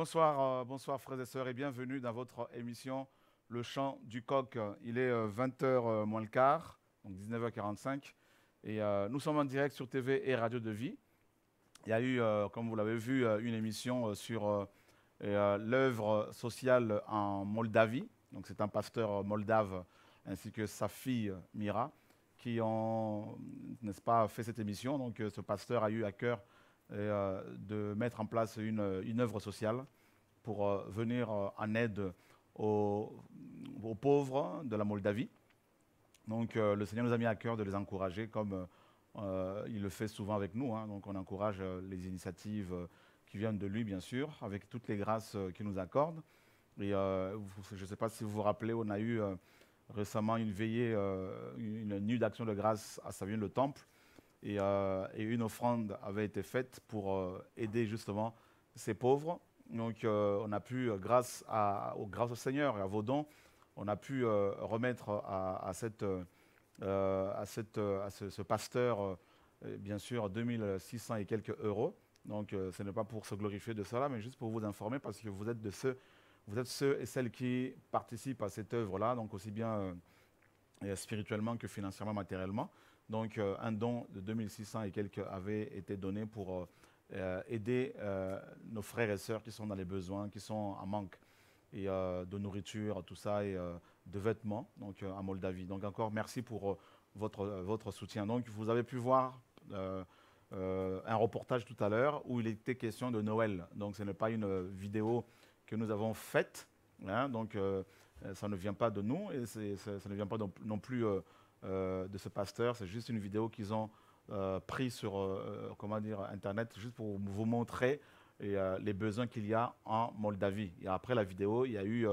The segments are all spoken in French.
Bonsoir, euh, bonsoir frères et sœurs et bienvenue dans votre émission Le chant du coq. Il est 20h euh, euh, moins le quart, donc 19h45. Et nous sommes en direct sur TV et Radio de Vie. Il y a eu, comme vous l'avez vu, une émission sur l'œuvre sociale en Moldavie. Donc c'est un pasteur moldave ainsi que sa fille Mira qui ont, n'est-ce pas, fait cette émission. Donc ce pasteur a eu à cœur et, euh, de mettre en place une, une œuvre sociale pour euh, venir euh, en aide aux, aux, pauvres de la Moldavie. Donc le Seigneur nous a mis à cœur de les encourager comme il le fait souvent avec nous. Hein. Donc on encourage les initiatives qui viennent de lui, bien sûr, avec toutes les grâces qu'il nous accorde. Et je ne sais pas si vous vous rappelez, on a eu récemment une veillée, une nuit d'action de grâce à Savine le Temple euh, et, une offrande avait été faite pour euh, aider justement ces pauvres. Donc euh, on a pu, grâce, au, grâce au Seigneur et à vos dons, on a pu remettre à, cette, à, cette, à ce, pasteur, bien sûr, 2600 et quelques euros. Donc ce n'est pas pour se glorifier de cela, mais juste pour vous informer, parce que vous êtes, de ceux, vous êtes ceux et celles qui participent à cette œuvre-là, donc aussi bien spirituellement que financièrement, matériellement. Donc euh, un don de 2600 et quelques avait été donné pour euh, euh, aider nos frères et sœurs qui sont dans les besoins, qui sont en manque de nourriture, tout ça, et de vêtements, donc à Moldavie. Donc encore merci pour votre, votre soutien. Donc vous avez pu voir un reportage tout à l'heure où il était question de Noël. Donc ce n'est pas une vidéo que nous avons faite. Hein. donc ça ne vient pas de nous et ça ne vient pas non plus euh, de ce pasteur. C'est juste une vidéo qu'ils ont euh, prise sur euh, comment dire, Internet, juste pour vous montrer les besoins qu'il y a en Moldavie. Et après la vidéo, il y a eu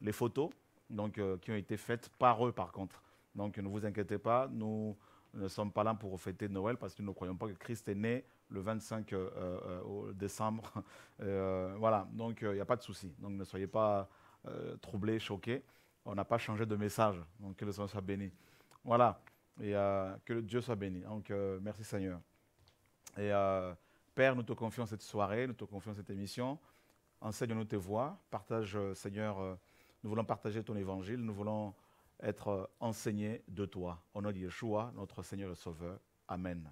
les photos donc, qui ont été faites par eux, par contre. Donc ne vous inquiétez pas, nous ne sommes pas là pour fêter Noël parce que nous ne croyons pas que Christ est né le 25 décembre. voilà, donc il n'y a pas de souci. Donc ne soyez pas troublés, choqués. On n'a pas changé de message. Donc que le Seigneur soit béni. Voilà. Et euh, que Dieu soit béni. Donc, euh, merci Seigneur. Et euh, Père, nous te confions cette soirée, nous te confions cette émission. Enseigne-nous tes voix, Partage, Seigneur, nous voulons partager ton évangile. Nous voulons être enseignés de toi. Au nom de Yeshua, notre Seigneur et Sauveur. Amen.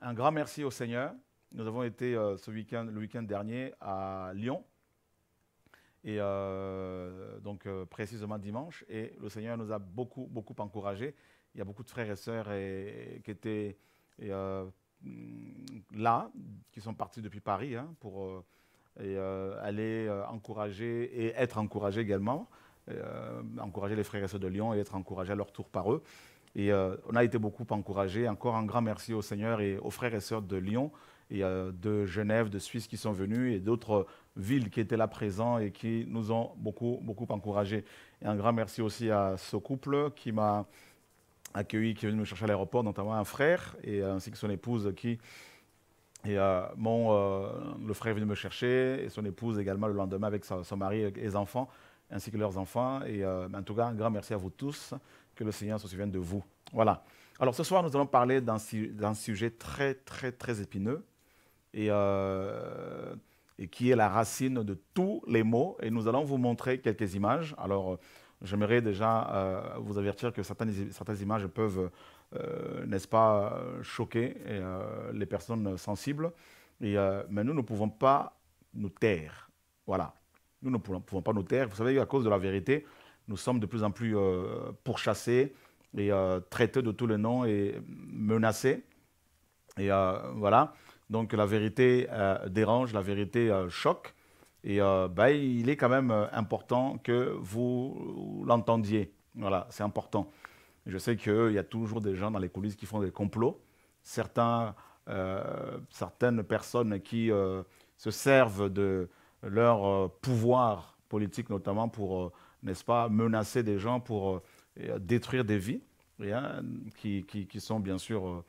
Un grand merci au Seigneur. Nous avons été ce week-end, le week-end dernier à Lyon et euh, donc euh, précisément dimanche. Et le Seigneur nous a beaucoup, beaucoup encouragés. Il y a beaucoup de frères et sœurs qui étaient euh, là, qui sont partis depuis Paris hein, pour aller encourager et être encouragés également, encourager les frères et sœurs de Lyon et être encouragés à leur tour par eux. Et on a été beaucoup encouragés. Encore un grand merci au Seigneur et aux frères et sœurs de Lyon il y a de Genève, de Suisse qui sont venus et d'autres villes qui étaient là présents et qui nous ont beaucoup, beaucoup encouragés. Et un grand merci aussi à ce couple qui m'a accueilli, qui est venu me chercher à l'aéroport, notamment un frère et euh, ainsi que son épouse qui et euh, mon, euh, le frère est venu me chercher, et son épouse également le lendemain avec son mari et les enfants, ainsi que leurs enfants. Et en tout cas, un grand merci à vous tous. Que le Seigneur se souvienne de vous. Voilà. Alors ce soir, nous allons parler d'un sujet très, très, très épineux, et, euh, et, qui est la racine de tous les mots. Et nous allons vous montrer quelques images. Alors, euh, j'aimerais déjà euh, vous avertir que certaines, images peuvent, n'est-ce pas, choquer les personnes sensibles. mais nous ne pouvons pas nous taire. Voilà. Nous ne pouvons pas nous taire. Vous savez, à cause de la vérité, nous sommes de plus en plus pourchassés et traités de tous les noms et menacés. Et voilà. Donc la vérité euh, dérange, la vérité euh, choque. Et euh, ben, il est quand même important que vous l'entendiez. Voilà, c'est important. Je sais qu'il y a toujours des gens dans les coulisses qui font des complots. certaines personnes qui se servent de leur pouvoir politique, notamment pour, n'est-ce pas, menacer des gens, pour détruire des vies, qui, qui, sont bien sûr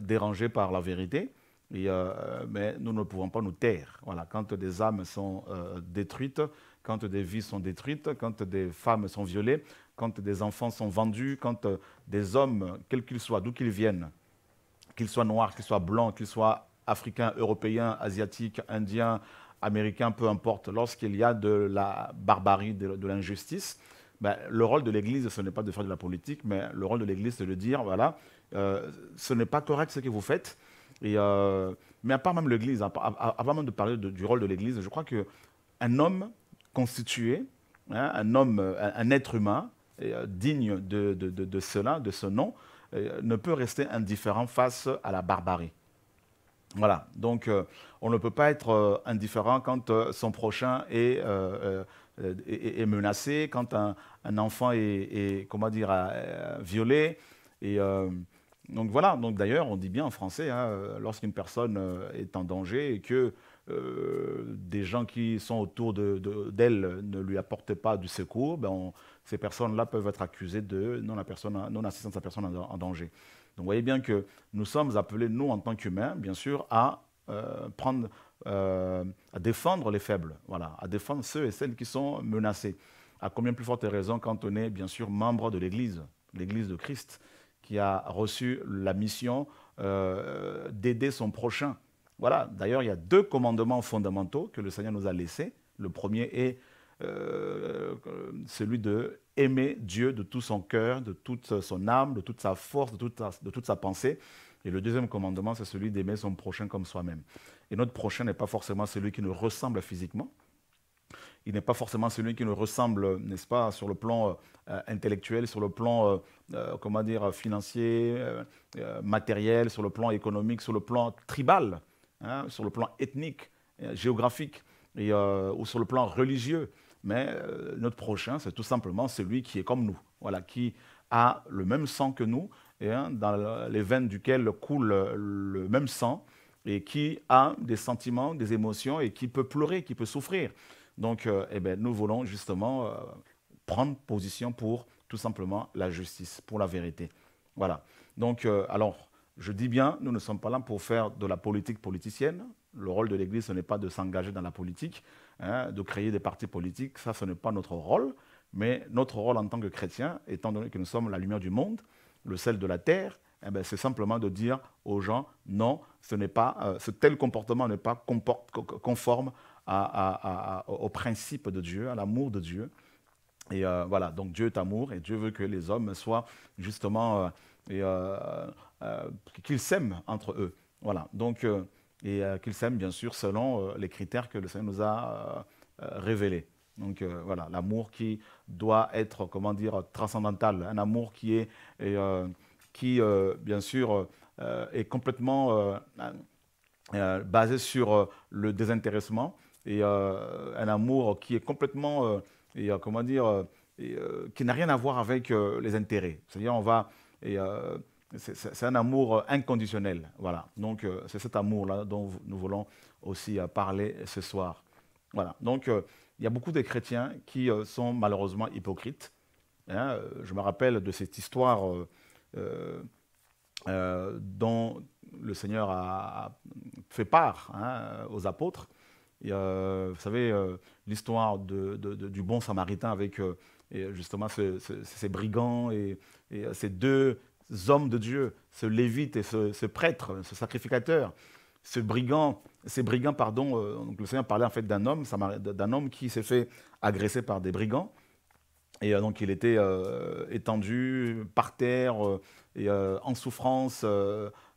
dérangées par la vérité. Euh, mais nous ne pouvons pas nous taire. Voilà, quand des âmes sont euh, détruites, quand des vies sont détruites, quand des femmes sont violées, quand des enfants sont vendus, quand euh, des hommes, quels qu'ils soient, d'où qu'ils viennent, qu'ils soient noirs, qu'ils soient blancs, qu'ils soient africains, européens, asiatiques, indiens, américains, peu importe, lorsqu'il y a de la barbarie, de, l'injustice, ben, le rôle de l'Église, ce n'est pas de faire de la politique, mais le rôle de l'Église, c'est de dire, voilà, ce n'est pas correct ce que vous faites euh, mais à part même l'Église, avant même de parler du rôle de l'Église, je crois qu'un homme constitué, hein, un homme, euh, un, être humain euh, digne de, de, de, cela, de ce nom, ne peut rester indifférent face à la barbarie. Voilà, donc on ne peut pas être indifférent quand son prochain est, est, menacé, quand un, un enfant est, est comment dire, violé. Et donc voilà, donc d'ailleurs, on dit bien en français, hein, euh, lorsqu'une personne euh, est en danger et que euh, des gens qui sont autour d'elle ne lui apportent pas du secours, ben, ces personnes-là peuvent être accusées de non-assistance non à personne en, danger. Donc vous voyez bien que nous sommes appelés, nous, en tant qu'humains, bien sûr, à à défendre les faibles, voilà, à défendre ceux et celles qui sont menacés. À combien plus forte raison quand on est, bien sûr, membre de l'Église, l'Église de Christ qui a reçu la mission euh, d'aider son prochain. Voilà, d'ailleurs, il y a deux commandements fondamentaux que le Seigneur nous a laissés. Le premier est euh, celui de aimer Dieu de tout son cœur, de toute son âme, de toute sa force, de toute de toute sa pensée. Et le deuxième commandement, c'est celui d'aimer son prochain comme soi-même. Et notre prochain n'est pas forcément celui qui nous ressemble physiquement, il n'est pas forcément celui qui nous ressemble, n'est-ce pas, sur le plan euh, intellectuel, sur le plan, euh, euh, comment dire, financier, matériel, sur le plan économique, sur le plan tribal, hein, sur le plan ethnique, géographique, ou sur le plan religieux. Mais notre prochain, c'est tout simplement celui qui est comme nous, voilà, qui a le même sang que nous, et, hein, dans les veines duquel coule le même sang, et qui a des sentiments, des émotions, et qui peut pleurer, qui peut souffrir. Donc, euh, eh ben, nous voulons justement euh, prendre position pour tout simplement la justice, pour la vérité. Voilà. Donc, euh, alors, je dis bien, nous ne sommes pas là pour faire de la politique politicienne. Le rôle de l'Église, ce n'est pas de s'engager dans la politique, hein, de créer des partis politiques. Ça, ce n'est pas notre rôle. Mais notre rôle en tant que chrétiens, étant donné que nous sommes la lumière du monde, le sel de la terre, eh ben, c'est simplement de dire aux gens non, ce pas, ce tel comportement n'est pas conforme à, au principe de Dieu, à l'amour de Dieu. Et euh, voilà, donc Dieu est amour et Dieu veut que les hommes soient justement, euh, euh, qu'ils s'aiment entre eux. Voilà, donc, et qu'ils s'aiment bien sûr selon les critères que le Seigneur nous a révélés. Donc voilà, l'amour qui doit être, comment dire, transcendantal, un amour qui est, et, qui bien sûr est complètement basé sur le désintéressement, et euh, un amour qui est complètement, euh, euh, comment dire, qui n'a rien à voir avec les intérêts. C'est-à-dire, on va. Et, c'est un amour inconditionnel. Voilà. Donc, c'est cet amour-là dont nous voulons aussi parler ce soir. Voilà. Donc, il y a beaucoup de chrétiens qui sont malheureusement hypocrites. Hein. je me rappelle de cette histoire dont le Seigneur a fait part hein, aux apôtres. Euh, vous savez, euh, l'histoire du bon samaritain avec euh, justement ces brigands et, ces deux hommes de Dieu, ce lévite et ce, prêtre, ce sacrificateur, ce brigand, ces brigands, pardon, donc le Seigneur parlait en fait d'un homme, d'un homme qui s'est fait agresser par des brigands. Et donc il était étendu par terre, et, en souffrance.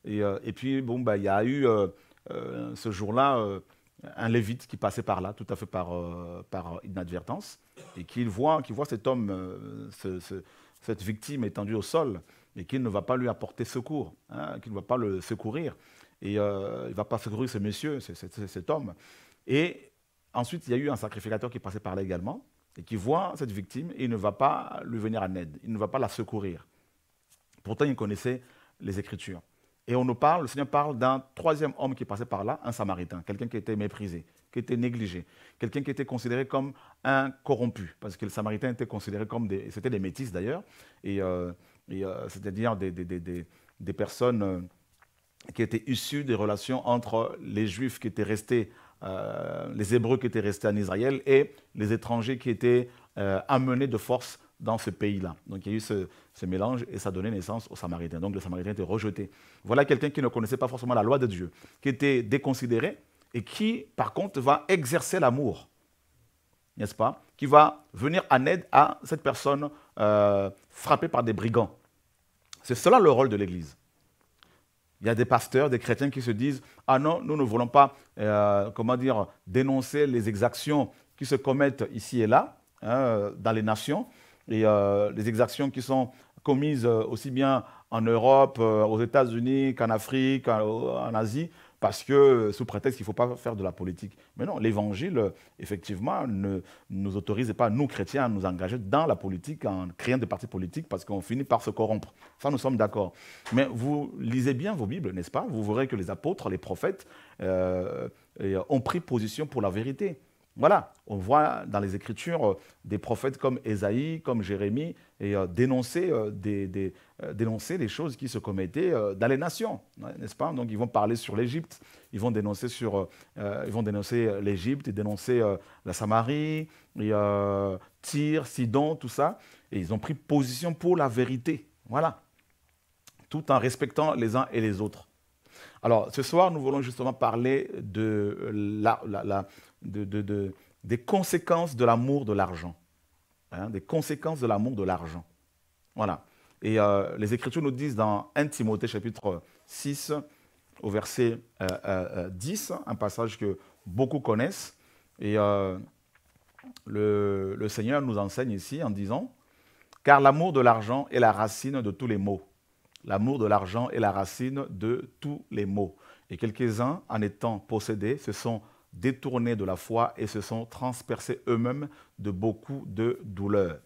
Et, et, puis, bon, bah, il y a eu ce jour-là un lévite qui passait par là, tout à fait par, euh, inadvertance, et qui voit, voit cet homme, euh, cette victime étendue au sol, et qui ne va pas lui apporter secours, hein, qui ne va pas le secourir. Et euh, il ne va pas secourir ce monsieur, cet homme. Et ensuite, il y a eu un sacrificateur qui passait par là également, et qui voit cette victime, et il ne va pas lui venir en aide, il ne va pas la secourir. Pourtant, il connaissait les Écritures. Et on nous parle, le Seigneur parle d'un troisième homme qui passait par là, un Samaritain, quelqu'un qui était méprisé, qui était négligé, quelqu'un qui était considéré comme un corrompu, parce que les Samaritains étaient considérés comme des, c'était des métis d'ailleurs, et, euh, euh, c'est-à-dire des, personnes euh, qui étaient issues des relations entre les Juifs qui étaient restés, les Hébreux qui étaient restés en Israël et les étrangers qui étaient amenés de force dans ce pays-là. Donc il y a eu ce, mélange et ça donnait naissance aux Samaritains. Donc les Samaritains étaient rejetés. Voilà quelqu'un qui ne connaissait pas forcément la loi de Dieu, qui était déconsidéré et qui, par contre, va exercer l'amour, n'est-ce pas Qui va venir en aide à cette personne euh, frappée par des brigands. C'est cela le rôle de l'Église. Il y a des pasteurs, des chrétiens qui se disent Ah non, nous ne voulons pas, euh, comment dire, dénoncer les exactions qui se commettent ici et là, hein, dans les nations et euh, les exactions qui sont commises euh, aussi bien en Europe, euh, aux États-Unis qu'en Afrique, en, Asie, parce que sous prétexte qu'il ne faut pas faire de la politique. Mais non, l'Évangile, effectivement, ne nous autorise pas, nous chrétiens, à nous engager dans la politique en créant des partis politiques parce qu'on finit par se corrompre. Ça, nous sommes d'accord. Mais vous lisez bien vos Bibles, n'est-ce pas Vous verrez que les apôtres, les prophètes ont pris position pour la vérité. Voilà, on voit dans les Écritures euh, des prophètes comme Ésaïe, comme Jérémie, et euh, dénoncer, euh, des, dénoncer, choses qui se commettaient dans les nations, hein, n'est-ce pas Donc ils vont parler sur l'Égypte, ils vont dénoncer sur, ils vont dénoncer l'Égypte, dénoncer la Samarie, et, Tyr, Sidon, tout ça, et ils ont pris position pour la vérité, voilà, tout en respectant les uns et les autres. Alors ce soir, nous voulons justement parler de la des conséquences de l'amour de l'argent. Hein, des conséquences de l'amour de l'argent. Voilà. Et euh, les Écritures nous disent dans 1 Timothée chapitre 6, au verset 10, euh, euh, un passage que beaucoup connaissent. Et le, le Seigneur nous enseigne ici en disant, car l'amour de l'argent est la racine de tous les maux. L'amour de l'argent est la racine de tous les maux. Et quelques-uns, en étant possédés, se sont détournés de la foi et se sont transpercés eux-mêmes de beaucoup de douleurs.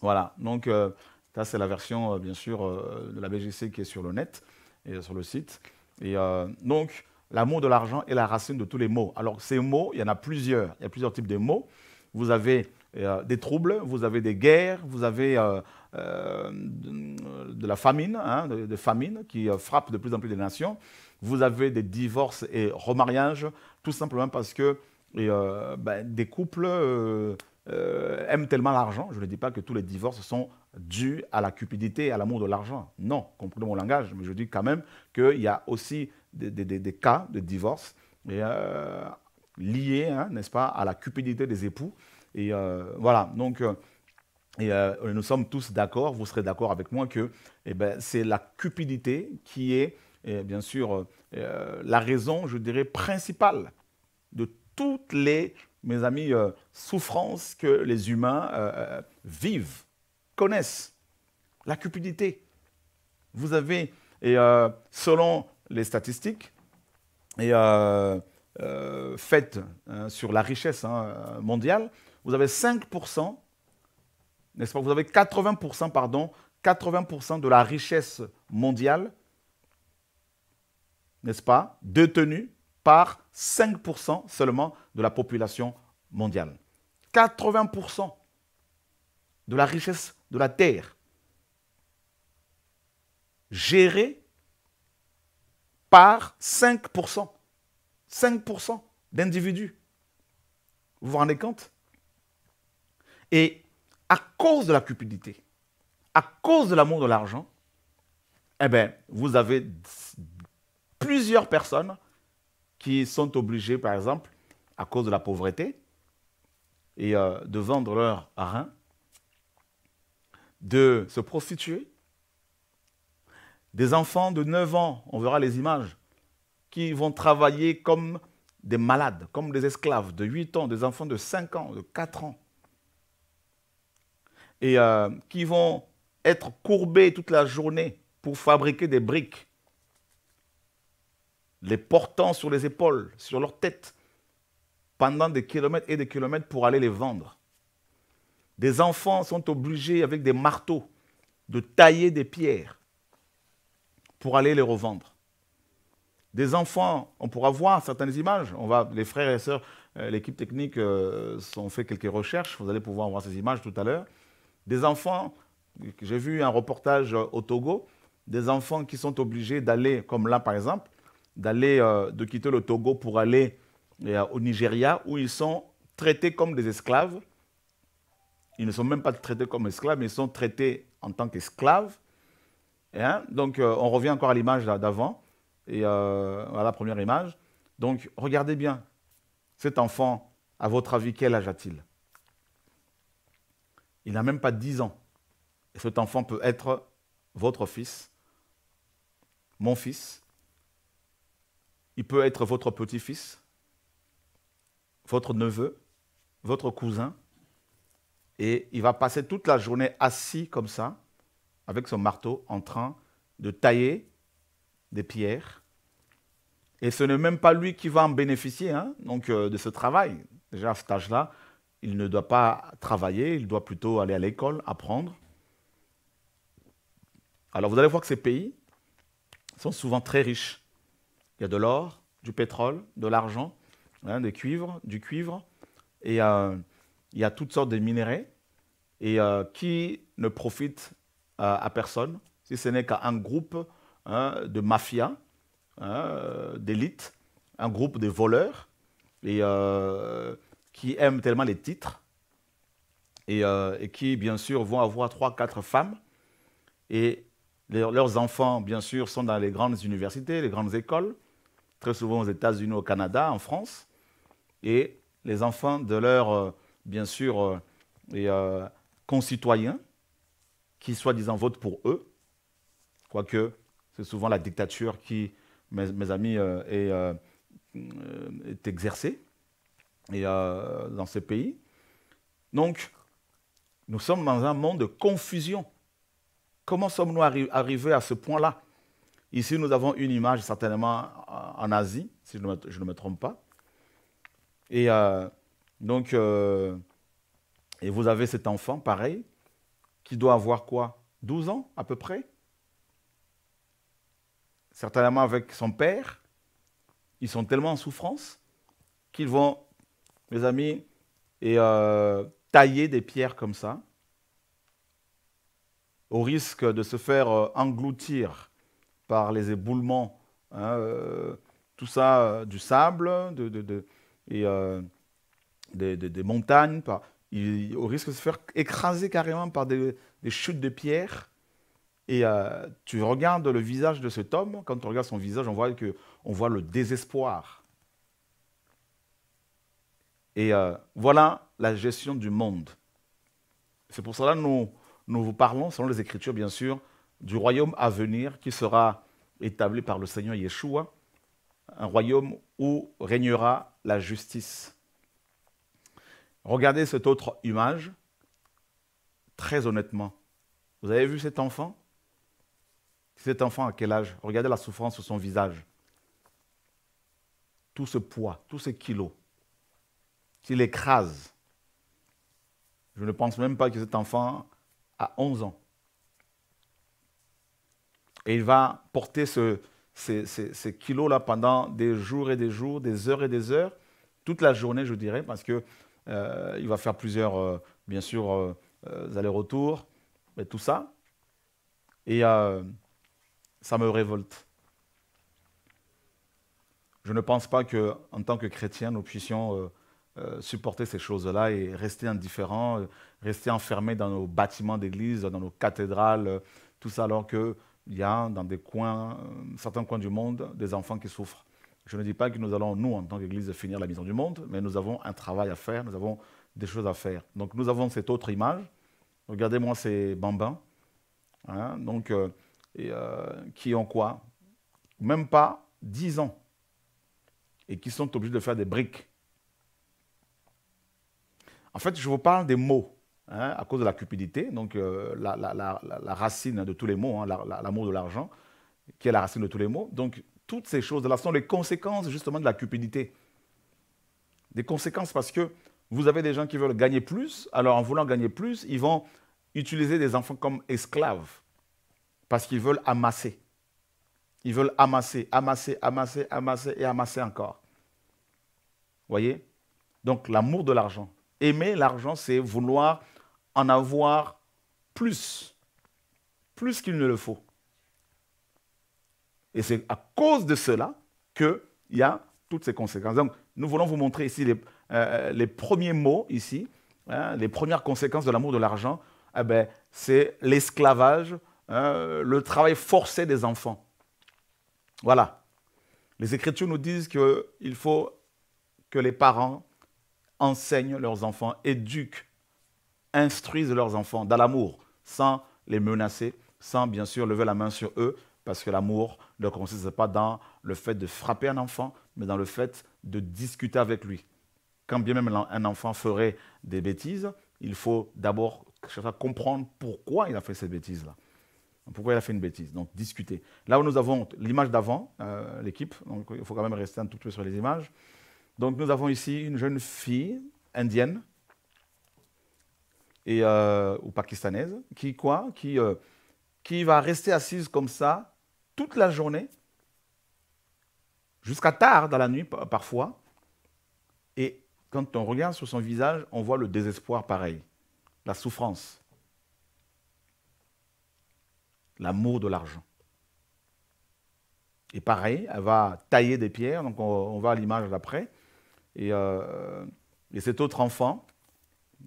Voilà, donc euh, ça c'est la version, euh, bien sûr, euh, de la BGC qui est sur le net et sur le site. Et donc, l'amour de l'argent est la racine de tous les maux. Alors, ces mots, il y en a plusieurs. Il y a plusieurs types de mots. Vous avez des troubles, vous avez des guerres, vous avez de, la famine, hein, de, famine qui frappe de plus en plus des nations. Vous avez des divorces et remariages tout simplement parce que euh, ben, des couples euh, euh, aiment tellement l'argent. Je ne dis pas que tous les divorces sont dus à la cupidité et à l'amour de l'argent. Non, comprenez mon langage, mais je dis quand même qu'il y a aussi des, cas de divorce et, liés, hein, n'est-ce pas, à la cupidité des époux. Et voilà, donc. Et nous sommes tous d'accord, vous serez d'accord avec moi que eh ben, c'est la cupidité qui est et bien sûr, euh, euh, la raison, je dirais, principale de toutes les, mes amis, euh, souffrances que les humains vivent, connaissent. La cupidité. Vous avez, et selon les statistiques, et faites hein, sur la richesse hein, mondiale, vous avez 5%, n'est-ce pas Vous avez 80%, pardon, 80% de la richesse mondiale n'est-ce pas, détenu par 5% seulement de la population mondiale. 80% de la richesse de la terre gérée par 5%. 5% d'individus. Vous vous rendez compte Et à cause de la cupidité, à cause de l'amour de l'argent, eh bien, vous avez plusieurs personnes qui sont obligées, par exemple, à cause de la pauvreté, et euh, de vendre leurs reins, de se prostituer. Des enfants de 9 ans, on verra les images, qui vont travailler comme des malades, comme des esclaves de 8 ans, des enfants de 5 ans, de 4 ans, et euh, qui vont être courbés toute la journée pour fabriquer des briques les portant sur les épaules, sur leur tête, pendant des kilomètres et des kilomètres pour aller les vendre. Des enfants sont obligés, avec des marteaux, de tailler des pierres pour aller les revendre. Des enfants, on pourra voir certaines images. On va, les frères et sœurs, euh, l'équipe technique euh, ont fait quelques recherches. Vous allez pouvoir voir ces images tout à l'heure. Des enfants, j'ai vu un reportage au Togo, des enfants qui sont obligés d'aller, comme là par exemple, d'aller, euh, de quitter le Togo pour aller euh, au Nigeria, où ils sont traités comme des esclaves. Ils ne sont même pas traités comme esclaves, mais ils sont traités en tant qu'esclaves. Hein. Donc, euh, on revient encore à l'image d'avant, et à la première image. Donc, regardez bien, cet enfant, à votre avis, quel âge a-t-il Il n'a même pas 10 ans. Et cet enfant peut être votre fils, mon fils, il peut être votre petit-fils, votre neveu, votre cousin, et il va passer toute la journée assis comme ça, avec son marteau, en train de tailler des pierres. Et ce n'est même pas lui qui va en bénéficier hein, donc, euh, de ce travail. Déjà à cet âge-là, il ne doit pas travailler, il doit plutôt aller à l'école, apprendre. Alors vous allez voir que ces pays sont souvent très riches il y a de l'or, du pétrole, de l'argent, hein, des cuivres, du cuivre. Et euh, il y a toutes sortes de minéraux Et euh, qui ne profitent euh, à personne, si ce n'est qu'à un groupe hein, de mafias, hein, d'élites, un groupe de voleurs et, qui aiment tellement les titres et, et qui, bien sûr, vont avoir trois, quatre femmes. Et leurs enfants, bien sûr, sont dans les grandes universités, les grandes écoles très souvent aux États-Unis, au Canada, en France. Et les enfants de leurs, euh, bien sûr, euh, euh, concitoyens qui, soi-disant, votent pour eux, quoique c'est souvent la dictature qui, mes, amis, est, exercée et, dans ces pays. Donc, nous sommes dans un monde de confusion. Comment sommes-nous arrivés à ce point-là Ici, nous avons une image certainement euh, en Asie, si je ne me, trompe pas. Et euh, donc, euh, et vous avez cet enfant, pareil, qui doit avoir quoi 12 ans à peu près Certainement avec son père. Ils sont tellement en souffrance qu'ils vont, mes amis, et, tailler des pierres comme ça, au risque de se faire engloutir par les éboulements, hein, euh, tout ça, euh, du sable, et, euh, des, montagnes, au risque de se faire écraser carrément par des, chutes de pierre. Et tu regardes le visage de cet homme, quand tu regardes son visage, on voit, que, on voit le désespoir. Et voilà la gestion du monde. C'est pour cela que nous, nous vous parlons, selon les Écritures, bien sûr, du royaume à venir qui sera établi par le Seigneur Yeshua, un royaume où régnera la justice. Regardez cette autre image, très honnêtement. Vous avez vu cet enfant Cet enfant à quel âge Regardez la souffrance sur son visage. Tout ce poids, tous ces kilos, qu'il écrase. Je ne pense même pas que cet enfant a 11 ans. Et il va porter ce, ces, kilos-là pendant des jours et des jours, des heures et des heures, toute la journée, je dirais, parce qu'il euh, il va faire plusieurs, euh, bien sûr, euh, allers-retours, et tout ça. Et ça me révolte. Je ne pense pas que, en tant que chrétien, nous puissions supporter ces choses-là et rester indifférents, rester enfermés dans nos bâtiments d'église, dans nos cathédrales, tout ça, alors que il y a dans des coins, euh, certains coins du monde des enfants qui souffrent. Je ne dis pas que nous allons, nous, en tant qu'Église, finir la maison du monde, mais nous avons un travail à faire, nous avons des choses à faire. Donc nous avons cette autre image. Regardez-moi ces bambins, hein, donc, euh, euh, qui ont quoi Même pas 10 ans, et qui sont obligés de faire des briques. En fait, je vous parle des mots. Hein, à cause de la cupidité, donc euh, la, racine de tous les maux, hein, l'amour de l'argent, qui est la racine de tous les maux. Donc toutes ces choses-là sont les conséquences justement de la cupidité. Des conséquences parce que vous avez des gens qui veulent gagner plus, alors en voulant gagner plus, ils vont utiliser des enfants comme esclaves parce qu'ils veulent amasser. Ils veulent amasser, amasser, amasser, amasser et amasser encore. Voyez Donc l'amour de l'argent. Aimer l'argent, c'est vouloir en avoir plus, plus qu'il ne le faut. Et c'est à cause de cela qu'il y a toutes ces conséquences. Donc, nous voulons vous montrer ici les, euh, les premiers mots, ici, hein, les premières conséquences de l'amour de l'argent. Eh ben, c'est l'esclavage, hein, le travail forcé des enfants. Voilà. Les Écritures nous disent qu'il faut que les parents enseignent leurs enfants, éduquent instruisent leurs enfants dans l'amour, sans les menacer, sans bien sûr lever la main sur eux, parce que l'amour ne consiste pas dans le fait de frapper un enfant, mais dans le fait de discuter avec lui. Quand bien même un enfant ferait des bêtises, il faut d'abord chercher à comprendre pourquoi il a fait ces bêtises-là. Pourquoi il a fait une bêtise Donc, discuter. Là où nous avons l'image d'avant, euh, l'équipe, donc il faut quand même rester un tout petit peu sur les images. Donc, nous avons ici une jeune fille indienne euh, ou pakistanaise qui, quoi, qui, euh, qui va rester assise comme ça toute la journée, jusqu'à tard dans la nuit parfois. Et quand on regarde sur son visage, on voit le désespoir pareil, la souffrance, l'amour de l'argent. Et pareil, elle va tailler des pierres, donc on, va à l'image d'après. Et, euh, et cet autre enfant,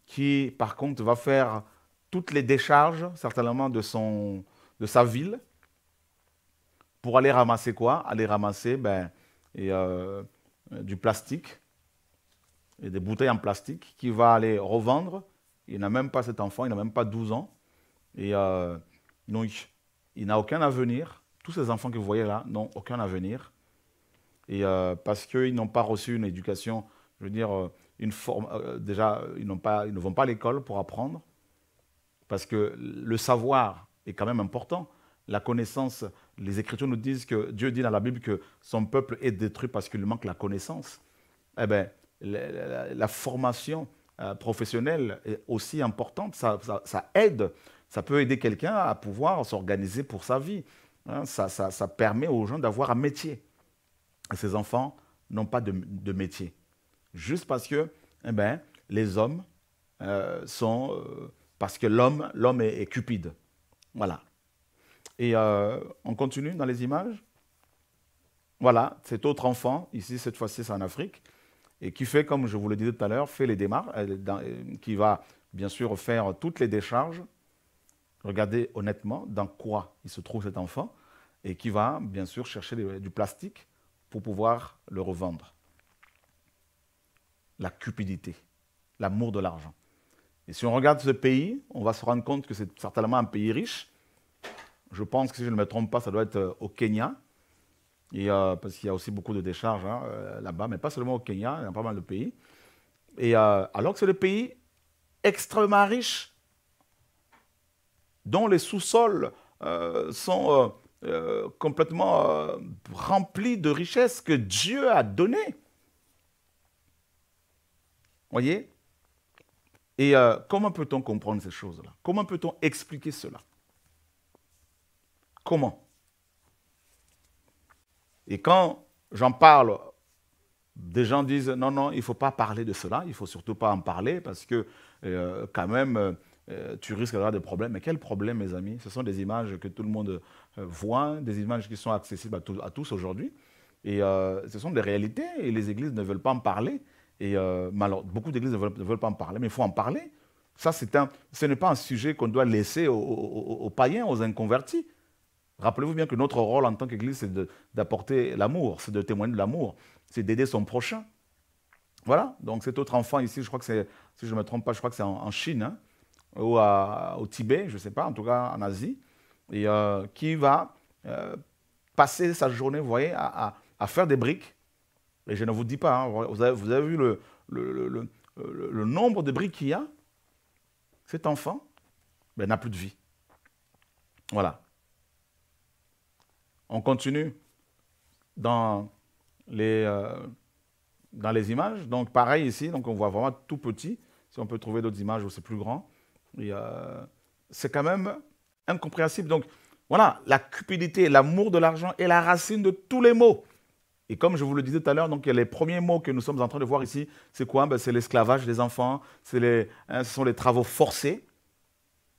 qui, par contre, va faire toutes les décharges, certainement, de, son, de sa ville pour aller ramasser quoi Aller ramasser ben, et, euh, du plastique et des bouteilles en plastique qui va aller revendre. Il n'a même pas cet enfant, il n'a même pas 12 ans. Et euh, donc, il n'a aucun avenir. Tous ces enfants que vous voyez là n'ont aucun avenir. Et euh, parce qu'ils n'ont pas reçu une éducation, je veux dire, forme. Euh, déjà, ils, pas, ils ne vont pas à l'école pour apprendre, parce que le savoir est quand même important. La connaissance, les Écritures nous disent que Dieu dit dans la Bible que son peuple est détruit parce qu'il manque la connaissance. Eh bien, la, formation euh, professionnelle est aussi importante. Ça, ça, aide, ça peut aider quelqu'un à pouvoir s'organiser pour sa vie. Hein. ça, ça, permet aux gens d'avoir un métier. ces enfants n'ont pas de, de métier juste parce que eh ben, les hommes euh, sont... Euh, parce que l'homme, l'homme est, cupide. Voilà. Et euh, on continue dans les images. Voilà, cet autre enfant, ici, cette fois-ci, c'est en Afrique, et qui fait, comme je vous le disais tout à l'heure, fait les démarches, qui va bien sûr faire toutes les décharges. Regardez honnêtement dans quoi il se trouve cet enfant, et qui va bien sûr chercher du plastique pour pouvoir le revendre la cupidité, l'amour de l'argent. Et si on regarde ce pays, on va se rendre compte que c'est certainement un pays riche. Je pense que si je ne me trompe pas, ça doit être euh, au Kenya, et, euh, parce qu'il y a aussi beaucoup de décharges hein, euh, là-bas, mais pas seulement au Kenya, il y a pas mal de pays. Et alors que c'est le pays extrêmement riche, dont les sous-sols sont complètement remplis de richesses que Dieu a données voyez Et euh, comment peut-on comprendre ces choses-là Comment peut-on expliquer cela Comment Et quand j'en parle, des gens disent non, non, il ne faut pas parler de cela, il ne faut surtout pas en parler parce que euh, quand même, euh, tu risques d'avoir des problèmes. Mais quels problèmes, mes amis Ce sont des images que tout le monde voit, des images qui sont accessibles à, tous aujourd'hui. Et ce sont des réalités et les églises ne veulent pas en parler. Et euh, beaucoup d'églises ne, veulent, pas en parler, mais il faut en parler. Ça, un, ce n'est pas un sujet qu'on doit laisser aux, païens, aux inconvertis. Rappelez-vous bien que notre rôle en tant qu'église, c'est d'apporter l'amour, c'est de témoigner de l'amour, c'est d'aider son prochain. Voilà, donc cet autre enfant ici, je crois que c'est, si je ne me trompe pas, je crois que c'est en, Chine, hein, ou au Tibet, je ne sais pas, en tout cas en Asie, euh, qui va euh, passer sa journée, vous voyez, à faire des briques et je ne vous dis pas, hein, vous, avez, vu le, nombre de briques qu'il y a Cet enfant ben, n'a plus de vie. Voilà. On continue dans les, euh, dans les images. Donc pareil ici, donc on voit vraiment tout petit. Si on peut trouver d'autres images où c'est plus grand. c'est quand même incompréhensible. Donc voilà, la cupidité, l'amour de l'argent est la racine de tous les maux. Et comme je vous le disais tout à l'heure, donc les premiers mots que nous sommes en train de voir ici, c'est quoi ben, C'est l'esclavage des enfants, les, hein, ce sont les travaux forcés.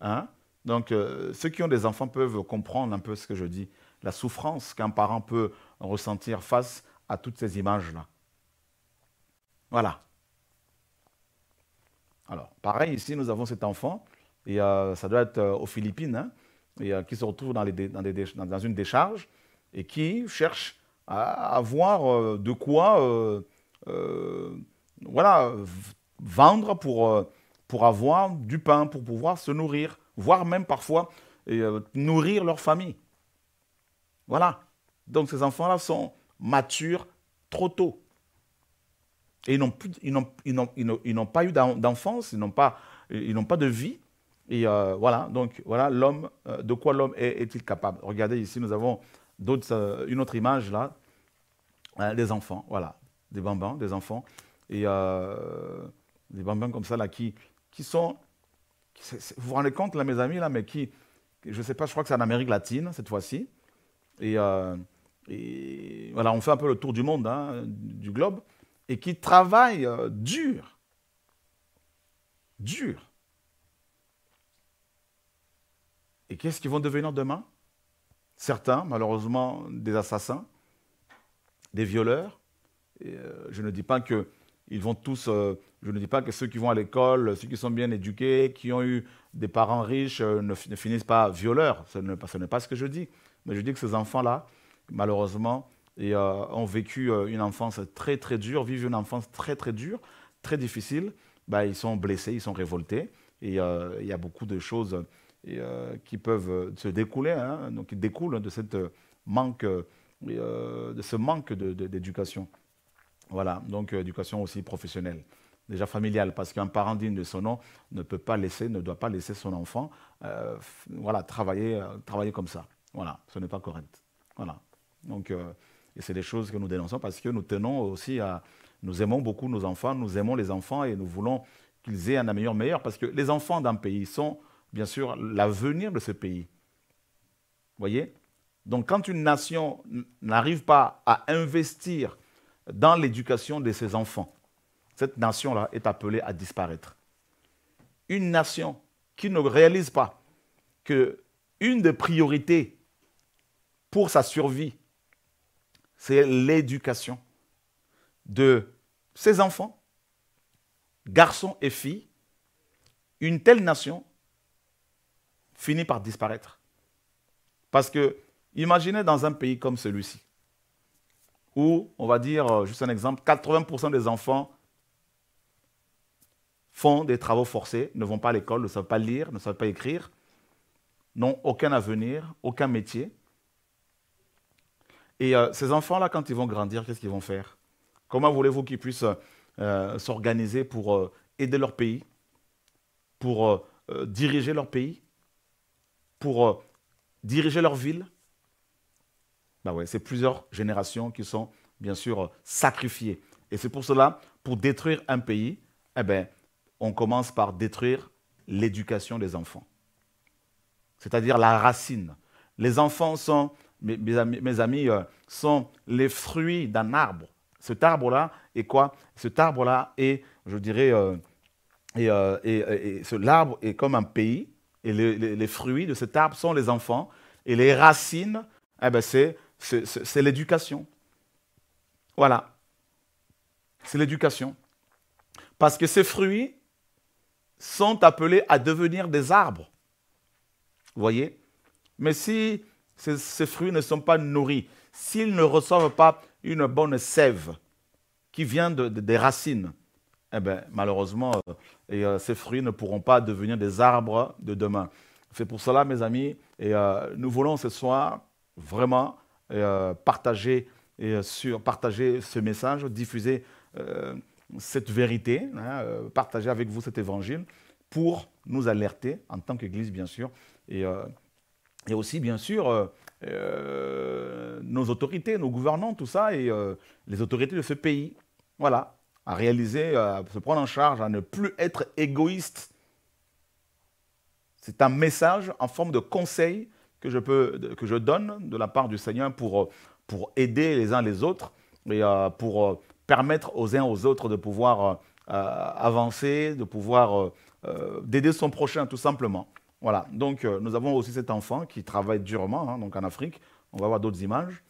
Hein? donc euh, ceux qui ont des enfants peuvent comprendre un peu ce que je dis, la souffrance qu'un parent peut ressentir face à toutes ces images-là. Voilà. Alors, pareil, ici, nous avons cet enfant, et euh, ça doit être euh, aux Philippines, hein, et, qui se retrouve dans une décharge, et qui cherche à avoir euh, de quoi euh, euh, voilà, vendre pour, pour avoir du pain, pour pouvoir se nourrir, voire même parfois nourrir leur famille. Voilà. Donc ces enfants-là sont matures trop tôt. Et ils n'ont, ils n'ont, pas eu d'enfance, ils n'ont pas, ils n'ont pas de vie. Et voilà, donc voilà l'homme, de quoi l'homme est-il capable Regardez ici, nous avons d'autres, euh, une autre image là, euh, des enfants, voilà, des bambins, des enfants, et euh, des bambins comme ça là qui, qui sont, vous vous rendez compte là mes amis là, mais qui, je ne sais pas, je crois que c'est en Amérique latine cette fois-ci, et, voilà, on fait un peu le tour du monde, hein, du globe, et qui travaillent dur, dur. Et qu'est-ce qu'ils vont devenir demain certains, malheureusement, des assassins, des violeurs. Euh, je ne dis pas que ils vont tous, euh, je ne dis pas que ceux qui vont à l'école, ceux qui sont bien éduqués, qui ont eu des parents riches, euh, ne, finissent pas violeurs. Ce n'est, pas ce que je dis. Mais je dis que ces enfants-là, malheureusement, ont vécu une enfance très très dure, vivent une enfance très très dure, très difficile. Bah, ils sont blessés, ils sont révoltés. Et il y a beaucoup de choses et, euh, qui peuvent euh, se découler, hein, donc qui découlent de, cette manque, euh, de ce manque d'éducation. voilà, donc éducation aussi professionnelle déjà familiale, parce qu'un parent digne de son nom ne peut pas laisser, ne doit pas laisser son enfant voilà, travailler, travailler comme ça. Voilà, ce n'est pas correct. Voilà. Donc, et c'est des choses que nous dénonçons parce que nous tenons aussi à. Nous aimons beaucoup nos enfants, nous aimons les enfants et nous voulons qu'ils aient un meilleur, meilleur parce que les enfants d'un pays sont bien sûr, l'avenir de ce pays. Vous voyez Donc quand une nation n'arrive pas à investir dans l'éducation de ses enfants, cette nation-là est appelée à disparaître. Une nation qui ne réalise pas que une des priorités pour sa survie, c'est l'éducation de ses enfants, garçons et filles, une telle nation finit par disparaître. Parce que, imaginez dans un pays comme celui-ci, où, on va dire, euh, juste un exemple, 80% des enfants font des travaux forcés, ne vont pas à l'école, ne savent pas lire, ne savent pas écrire, n'ont aucun avenir, aucun métier. Et euh, ces enfants-là, quand ils vont grandir, qu'est-ce qu'ils vont faire Comment voulez-vous qu'ils puissent euh, s'organiser pour aider leur pays, pour diriger leur pays pour euh, diriger leur ville, bah ouais, c'est plusieurs générations qui sont bien sûr euh, sacrifiées. Et c'est pour cela, pour détruire un pays, eh ben, on commence par détruire l'éducation des enfants, c'est-à-dire la racine. Les enfants sont, mes, amis, mes amis euh, sont les fruits d'un arbre. Cet arbre-là est quoi Cet arbre-là est, je dirais, et, et, et l'arbre est comme un pays et les, fruits de cet arbre sont les enfants. Et les racines, eh ben c'est, c'est l'éducation. Voilà. C'est l'éducation. Parce que ces fruits sont appelés à devenir des arbres. Vous voyez Mais si ces, fruits ne sont pas nourris, s'ils ne reçoivent pas une bonne sève qui vient de, des racines, eh ben malheureusement, euh, et euh, ces fruits ne pourront pas devenir des arbres de demain. C'est pour cela, mes amis, et euh, nous voulons ce soir vraiment euh, partager, et, sur, partager ce message, diffuser cette vérité, hein, partager avec vous cet évangile pour nous alerter en tant qu'Église, bien sûr, et, et, aussi, bien sûr, nos autorités, nos gouvernants, tout ça, et les autorités de ce pays. Voilà, à réaliser, euh, à se prendre en charge, à ne plus être égoïste. C'est un message en forme de conseil que je, peux, que je donne de la part du Seigneur pour, euh, pour aider les uns les autres et euh, pour permettre aux uns aux autres de pouvoir avancer, de pouvoir d'aider son prochain tout simplement. Voilà, donc nous avons aussi cet enfant qui travaille durement, hein, donc en Afrique, on va voir d'autres images.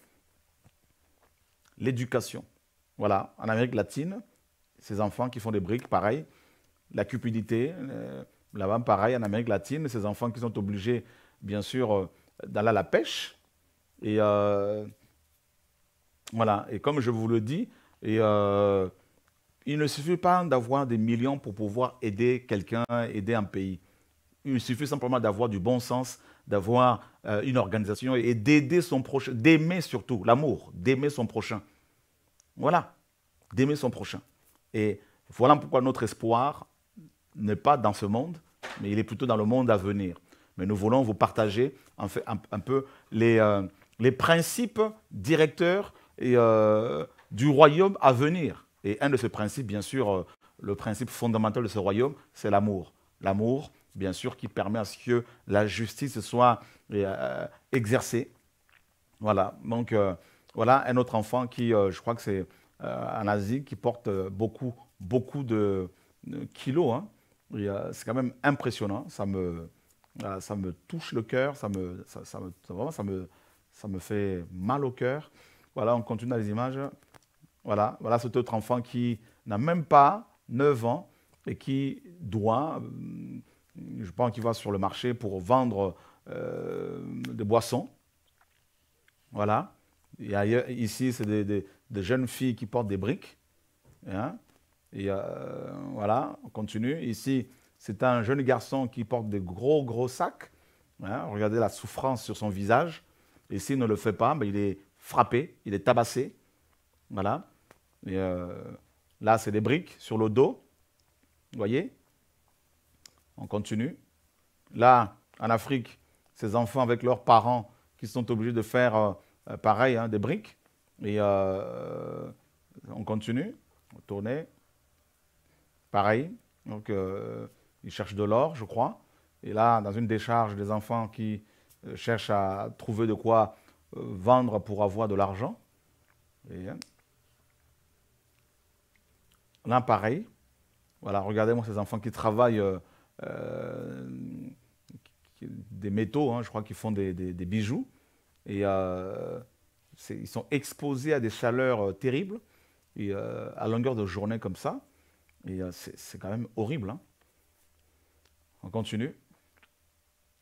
L'éducation. Voilà, en Amérique latine, ces enfants qui font des briques, pareil, la cupidité, la euh, là-bas, pareil, en Amérique latine, ces enfants qui sont obligés, bien sûr, euh, d'aller à la pêche. Et euh, voilà, et comme je vous le dis, et, il ne suffit pas d'avoir des millions pour pouvoir aider quelqu'un, aider un pays. Il suffit simplement d'avoir du bon sens, d'avoir une organisation et d'aider son prochain, d'aimer surtout, l'amour, d'aimer son prochain. Voilà, d'aimer son prochain. Et voilà pourquoi notre espoir n'est pas dans ce monde, mais il est plutôt dans le monde à venir. Mais nous voulons vous partager un, peu les, euh, principes directeurs euh, du royaume à venir. Et un de ces principes, bien sûr, euh, le principe fondamental de ce royaume, c'est l'amour. L'amour, bien sûr, qui permet à ce que la justice soit exercée. Voilà, donc voilà un autre enfant qui, je crois que c'est euh, en Asie qui porte euh, beaucoup, beaucoup de kilos. Hein. c'est quand même impressionnant. Ça me, euh, ça me touche le cœur. Ça me, ça, me, vraiment, ça me, ça me fait mal au cœur. Voilà, on continue dans les images. Voilà, voilà cet autre enfant qui n'a même pas 9 ans et qui doit, je pense qu'il va sur le marché pour vendre des boissons. Voilà. Et ici, c'est des, des jeunes filles qui portent des briques. Hein. et euh, voilà, on continue. Ici, c'est un jeune garçon qui porte des gros, gros sacs. Hein. regardez la souffrance sur son visage. Et s'il ne le fait pas, mais ben, il est frappé, il est tabassé. Voilà. Et, euh, là, c'est des briques sur le dos. Vous voyez On continue. Là, en Afrique, ces enfants avec leurs parents qui sont obligés de faire euh, pareil, hein, des briques. Et euh, on continue, on tourne, Pareil, donc euh, ils cherchent de l'or, je crois. Et là, dans une décharge, des enfants qui euh, cherchent à trouver de quoi vendre pour avoir de l'argent. Et, hein. là, pareil. Voilà, regardez-moi ces enfants qui travaillent des métaux, hein, je crois qu'ils font des, bijoux. Et ils sont exposés à des chaleurs euh, terribles, et, euh, à longueur de journée comme ça. Et euh, c'est quand même horrible. Hein. On continue.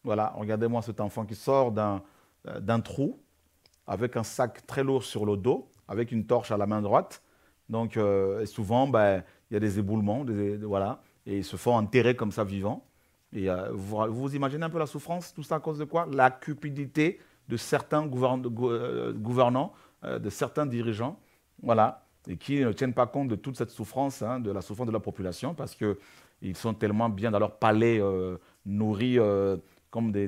Voilà, regardez-moi cet enfant qui sort d'un trou avec un sac très lourd sur le dos, avec une torche à la main droite. Donc, souvent, ben, il y a des éboulements, voilà, et ils se font enterrer comme ça vivants. Et vous, vous imaginez un peu la souffrance, tout ça à cause de quoi La cupidité de certains euh, gouvernants, euh, de certains dirigeants, voilà, et qui ne tiennent pas compte de toute cette souffrance, hein, de la souffrance de la population, parce qu'ils sont tellement bien dans leur palais euh, nourris comme des,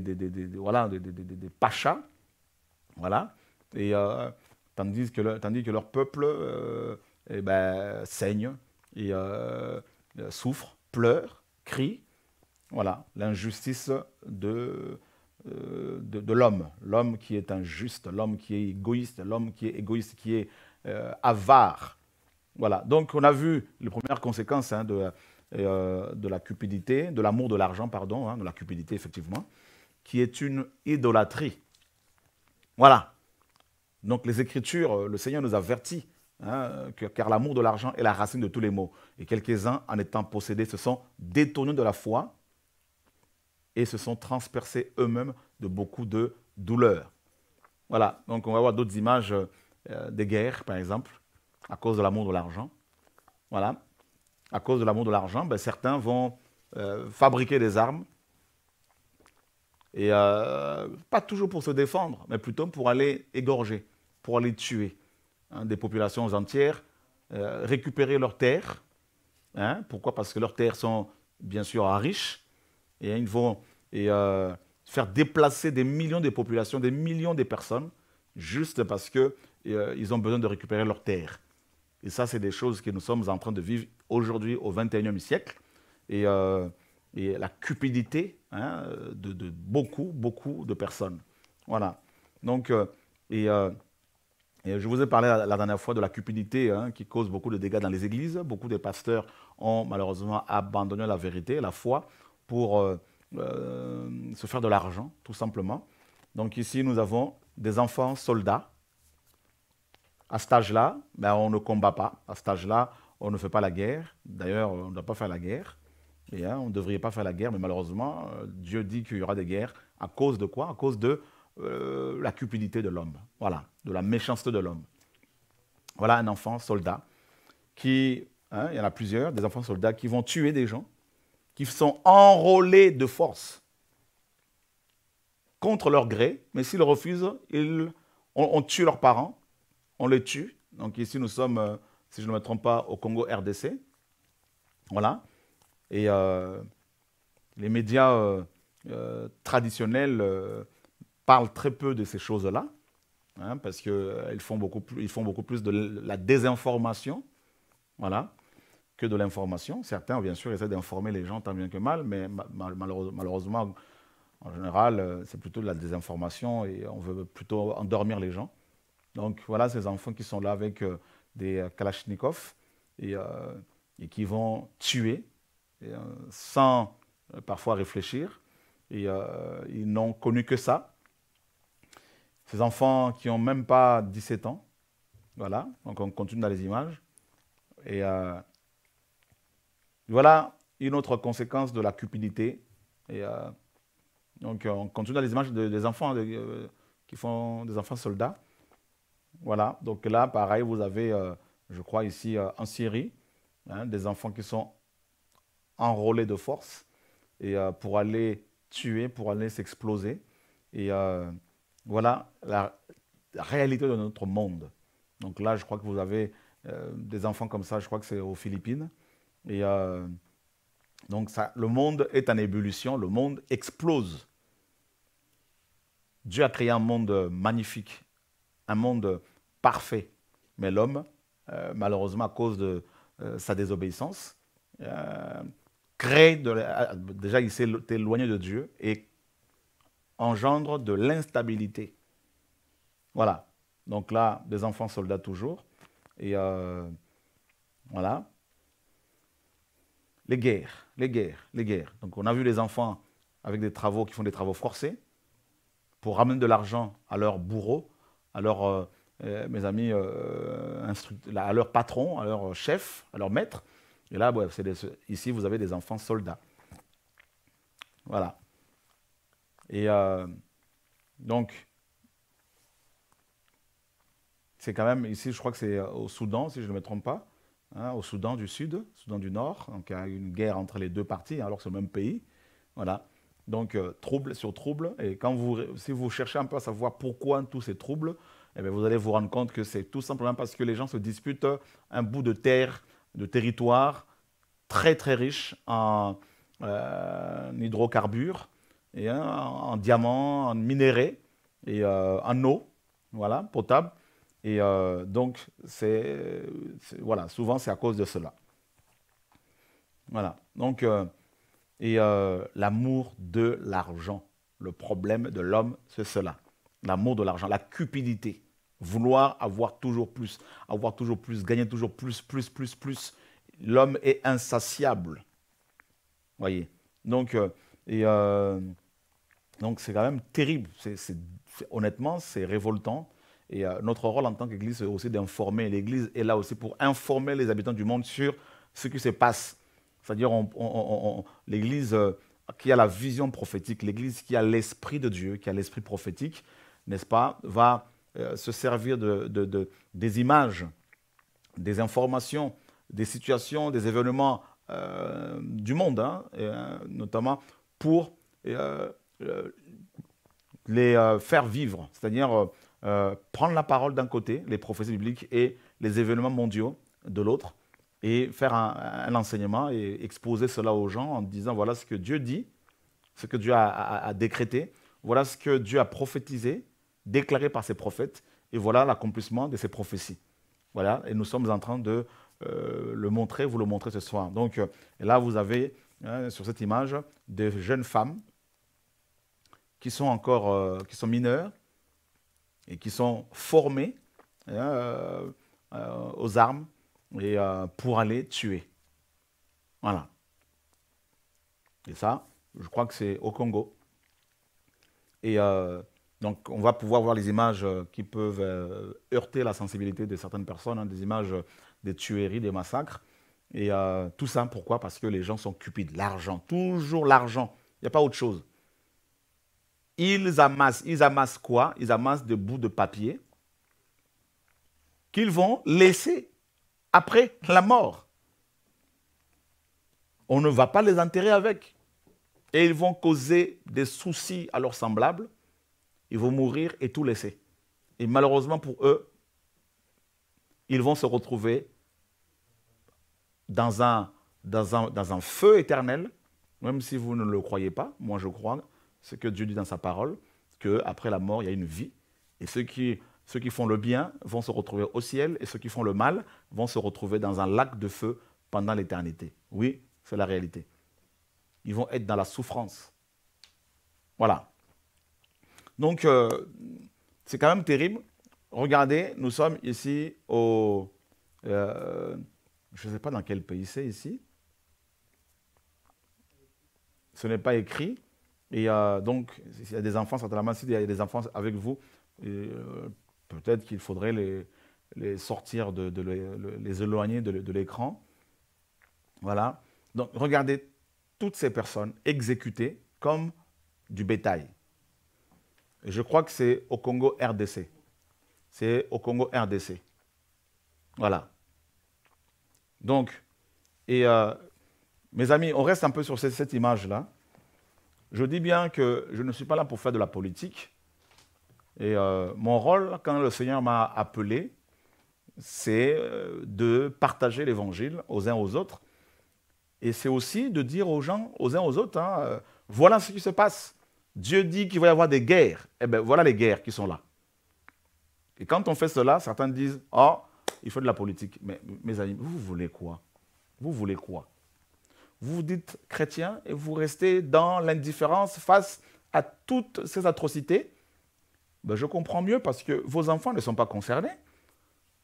voilà, des, pachas, voilà, et tandis, que tandis que leur peuple eh ben, saigne et souffre, pleure, crie, voilà, l'injustice de euh, de, l'homme, l'homme qui est injuste, l'homme qui est égoïste, l'homme qui est égoïste, qui est euh, avare. Voilà, donc on a vu les premières conséquences hein, de, euh, de, la cupidité, de l'amour de l'argent, pardon, hein, de la cupidité effectivement, qui est une idolâtrie. Voilà, donc les Écritures, le Seigneur nous avertit, hein, que, car l'amour de l'argent est la racine de tous les maux. Et quelques-uns, en étant possédés, se sont détournés de la foi et se sont transpercés eux-mêmes de beaucoup de douleurs. Voilà, donc on va voir d'autres images euh, des guerres, par exemple, à cause de l'amour de l'argent. Voilà, à cause de l'amour de l'argent, ben, certains vont euh, fabriquer des armes, et euh, pas toujours pour se défendre, mais plutôt pour aller égorger, pour aller tuer hein, des populations entières, récupérer leurs terres. Hein. pourquoi Parce que leurs terres sont bien sûr riches, et ils vont et euh, faire déplacer des millions de populations, des millions de personnes, juste parce qu'ils euh, ils ont besoin de récupérer leur terre. Et ça, c'est des choses que nous sommes en train de vivre aujourd'hui au XXIe siècle. Et, euh, et, la cupidité hein, de, beaucoup, beaucoup de personnes. Voilà. Donc, et, je vous ai parlé la dernière fois de la cupidité hein, qui cause beaucoup de dégâts dans les églises. Beaucoup de pasteurs ont malheureusement abandonné la vérité, la foi, pour euh, se faire de l'argent, tout simplement. Donc ici, nous avons des enfants soldats. À cet âge-là, ben, on ne combat pas. À cet âge-là, on ne fait pas la guerre. D'ailleurs, on ne doit pas faire la guerre. Hein, on ne devrait pas faire la guerre, mais malheureusement, euh, Dieu dit qu'il y aura des guerres. À cause de quoi À cause de euh, la cupidité de l'homme. Voilà, de la méchanceté de l'homme. Voilà un enfant soldat qui, hein, il y en a plusieurs, des enfants soldats qui vont tuer des gens qui sont enrôlés de force contre leur gré, mais s'ils refusent, ils, on, tue leurs parents, on les tue. Donc ici, nous sommes, euh, si je ne me trompe pas, au Congo RDC. Voilà. Et euh, les médias euh, traditionnels parlent très peu de ces choses-là, hein, parce qu'ils font, beaucoup plus, font beaucoup plus de la désinformation. Voilà que de l'information. Certains, bien sûr, essaient d'informer les gens tant bien que mal, mais malheureusement, en général, euh, c'est plutôt de la désinformation et on veut plutôt endormir les gens. Donc voilà ces enfants qui sont là avec euh, des euh, kalachnikovs et, qui vont tuer sans parfois réfléchir. Et ils n'ont connu que ça. Ces enfants qui n'ont même pas 17 ans. Voilà, donc on continue dans les images. Et voilà une autre conséquence de la cupidité. Et, euh, donc, euh, on continue dans les images des enfants euh, qui font des enfants soldats. Voilà, donc là, pareil, vous avez, je crois, ici en Syrie, hein, des enfants qui sont enrôlés de force et, pour aller tuer, pour aller s'exploser. Et voilà la réalité de notre monde. Donc là, je crois que vous avez des enfants comme ça, je crois que c'est aux Philippines. Et euh, donc le monde est en ébullition, le monde explose. Dieu a créé un monde magnifique, un monde parfait. Mais l'homme, euh, malheureusement, à cause de euh, sa désobéissance, crée ah, déjà il s'est éloigné de Dieu et engendre de l'instabilité. Voilà. Donc là, des enfants soldats toujours. Et voilà les guerres, les guerres, les guerres. Donc on a vu les enfants avec des travaux qui font des travaux forcés pour ramener de l'argent à leurs bourreaux, à leurs, euh, euh, mes amis, euh, à leur patron, à leur chef, à leur maître. Et là, ici, vous avez des enfants soldats. Voilà. Et donc, c'est quand même, ici, je crois que c'est au Soudan, si je ne me trompe pas. Hein, au Soudan du Sud, Soudan du Nord, donc il y a une guerre entre les deux parties, alors que c'est le même pays. Voilà. Donc euh, trouble sur trouble. Et quand vous, si vous cherchez un peu à savoir pourquoi tous ces troubles, eh ben, vous allez vous rendre compte que c'est tout simplement parce que les gens se disputent un bout de terre, de territoire très très riche en, euh, hydrocarbures, et, en, diamants, en minéraux et euh, en eau, voilà, potable. Et euh, donc, c'est, voilà, souvent c'est à cause de cela. Voilà. Donc, euh, et euh, l'amour de l'argent, le problème de l'homme, c'est cela. L'amour de l'argent, la cupidité, vouloir avoir toujours plus, avoir toujours plus, gagner toujours plus, plus, plus, plus. L'homme est insatiable. Voyez. Donc, et donc c'est quand même terrible. c'est honnêtement, c'est révoltant et euh, notre rôle en tant qu'Église, c'est aussi d'informer. L'Église est là aussi pour informer les habitants du monde sur ce qui se passe. C'est-à-dire l'Église euh, qui a la vision prophétique, l'Église qui a l'esprit de Dieu, qui a l'esprit prophétique, n'est-ce pas, va euh, se servir de, des images, des informations, des situations, des événements du monde, hein, notamment pour les faire vivre. C'est-à-dire euh, prendre la parole d'un côté, les prophéties bibliques et les événements mondiaux de l'autre, et faire un, enseignement et exposer cela aux gens en disant voilà ce que Dieu dit, ce que Dieu a, décrété, voilà ce que Dieu a prophétisé, déclaré par ses prophètes, et voilà l'accomplissement de ses prophéties. Voilà, et nous sommes en train de euh, le montrer, vous le montrer ce soir. Donc euh, là, vous avez hein, sur cette image des jeunes femmes qui sont encore qui sont mineures, et qui sont formés hein, euh, euh, aux armes et, euh, pour aller tuer. Voilà. Et ça, je crois que c'est au Congo. Et donc, on va pouvoir voir les images qui peuvent heurter la sensibilité de certaines personnes, hein, des images des tueries, des massacres. Et tout ça, pourquoi Parce que les gens sont cupides. L'argent, toujours l'argent. Il n'y a pas autre chose ils amassent. Ils amassent quoi Ils amassent des bouts de papier qu'ils vont laisser après la mort. On ne va pas les enterrer avec. Et ils vont causer des soucis à leurs semblables. Ils vont mourir et tout laisser. Et malheureusement pour eux, ils vont se retrouver dans un, dans dans un feu éternel, même si vous ne le croyez pas. Moi, je crois ce que Dieu dit dans sa parole, qu'après la mort, il y a une vie. Et ceux qui, ceux qui font le bien vont se retrouver au ciel, et ceux qui font le mal vont se retrouver dans un lac de feu pendant l'éternité. Oui, c'est la réalité. Ils vont être dans la souffrance. Voilà. Donc, euh, c'est quand même terrible. Regardez, nous sommes ici au... Euh, je ne sais pas dans quel pays c'est ici. Ce n'est pas écrit. Et euh, donc, s'il y a des enfants, certainement, s'il y a des enfants avec vous, euh, peut-être qu'il faudrait les, sortir, les, éloigner de, l'écran. Voilà. Donc, regardez toutes ces personnes exécutées comme du bétail. je crois que c'est au Congo RDC. C'est au Congo RDC. Voilà. Donc, euh, mes amis, on reste un peu sur cette image-là. Je dis bien que je ne suis pas là pour faire de la politique. Et euh, mon rôle, quand le Seigneur m'a appelé, c'est euh, de partager l'évangile aux uns aux autres. Et c'est aussi de dire aux gens, aux uns aux autres, hein, euh, voilà ce qui se passe. Dieu dit qu'il va y avoir des guerres. Eh bien, voilà les guerres qui sont là. Et quand on fait cela, certains disent, oh, il faut de la politique. Mais mes amis, vous voulez quoi Vous voulez quoi vous dites chrétien et vous restez dans l'indifférence face à toutes ces atrocités, ben je comprends mieux parce que vos enfants ne sont pas concernés.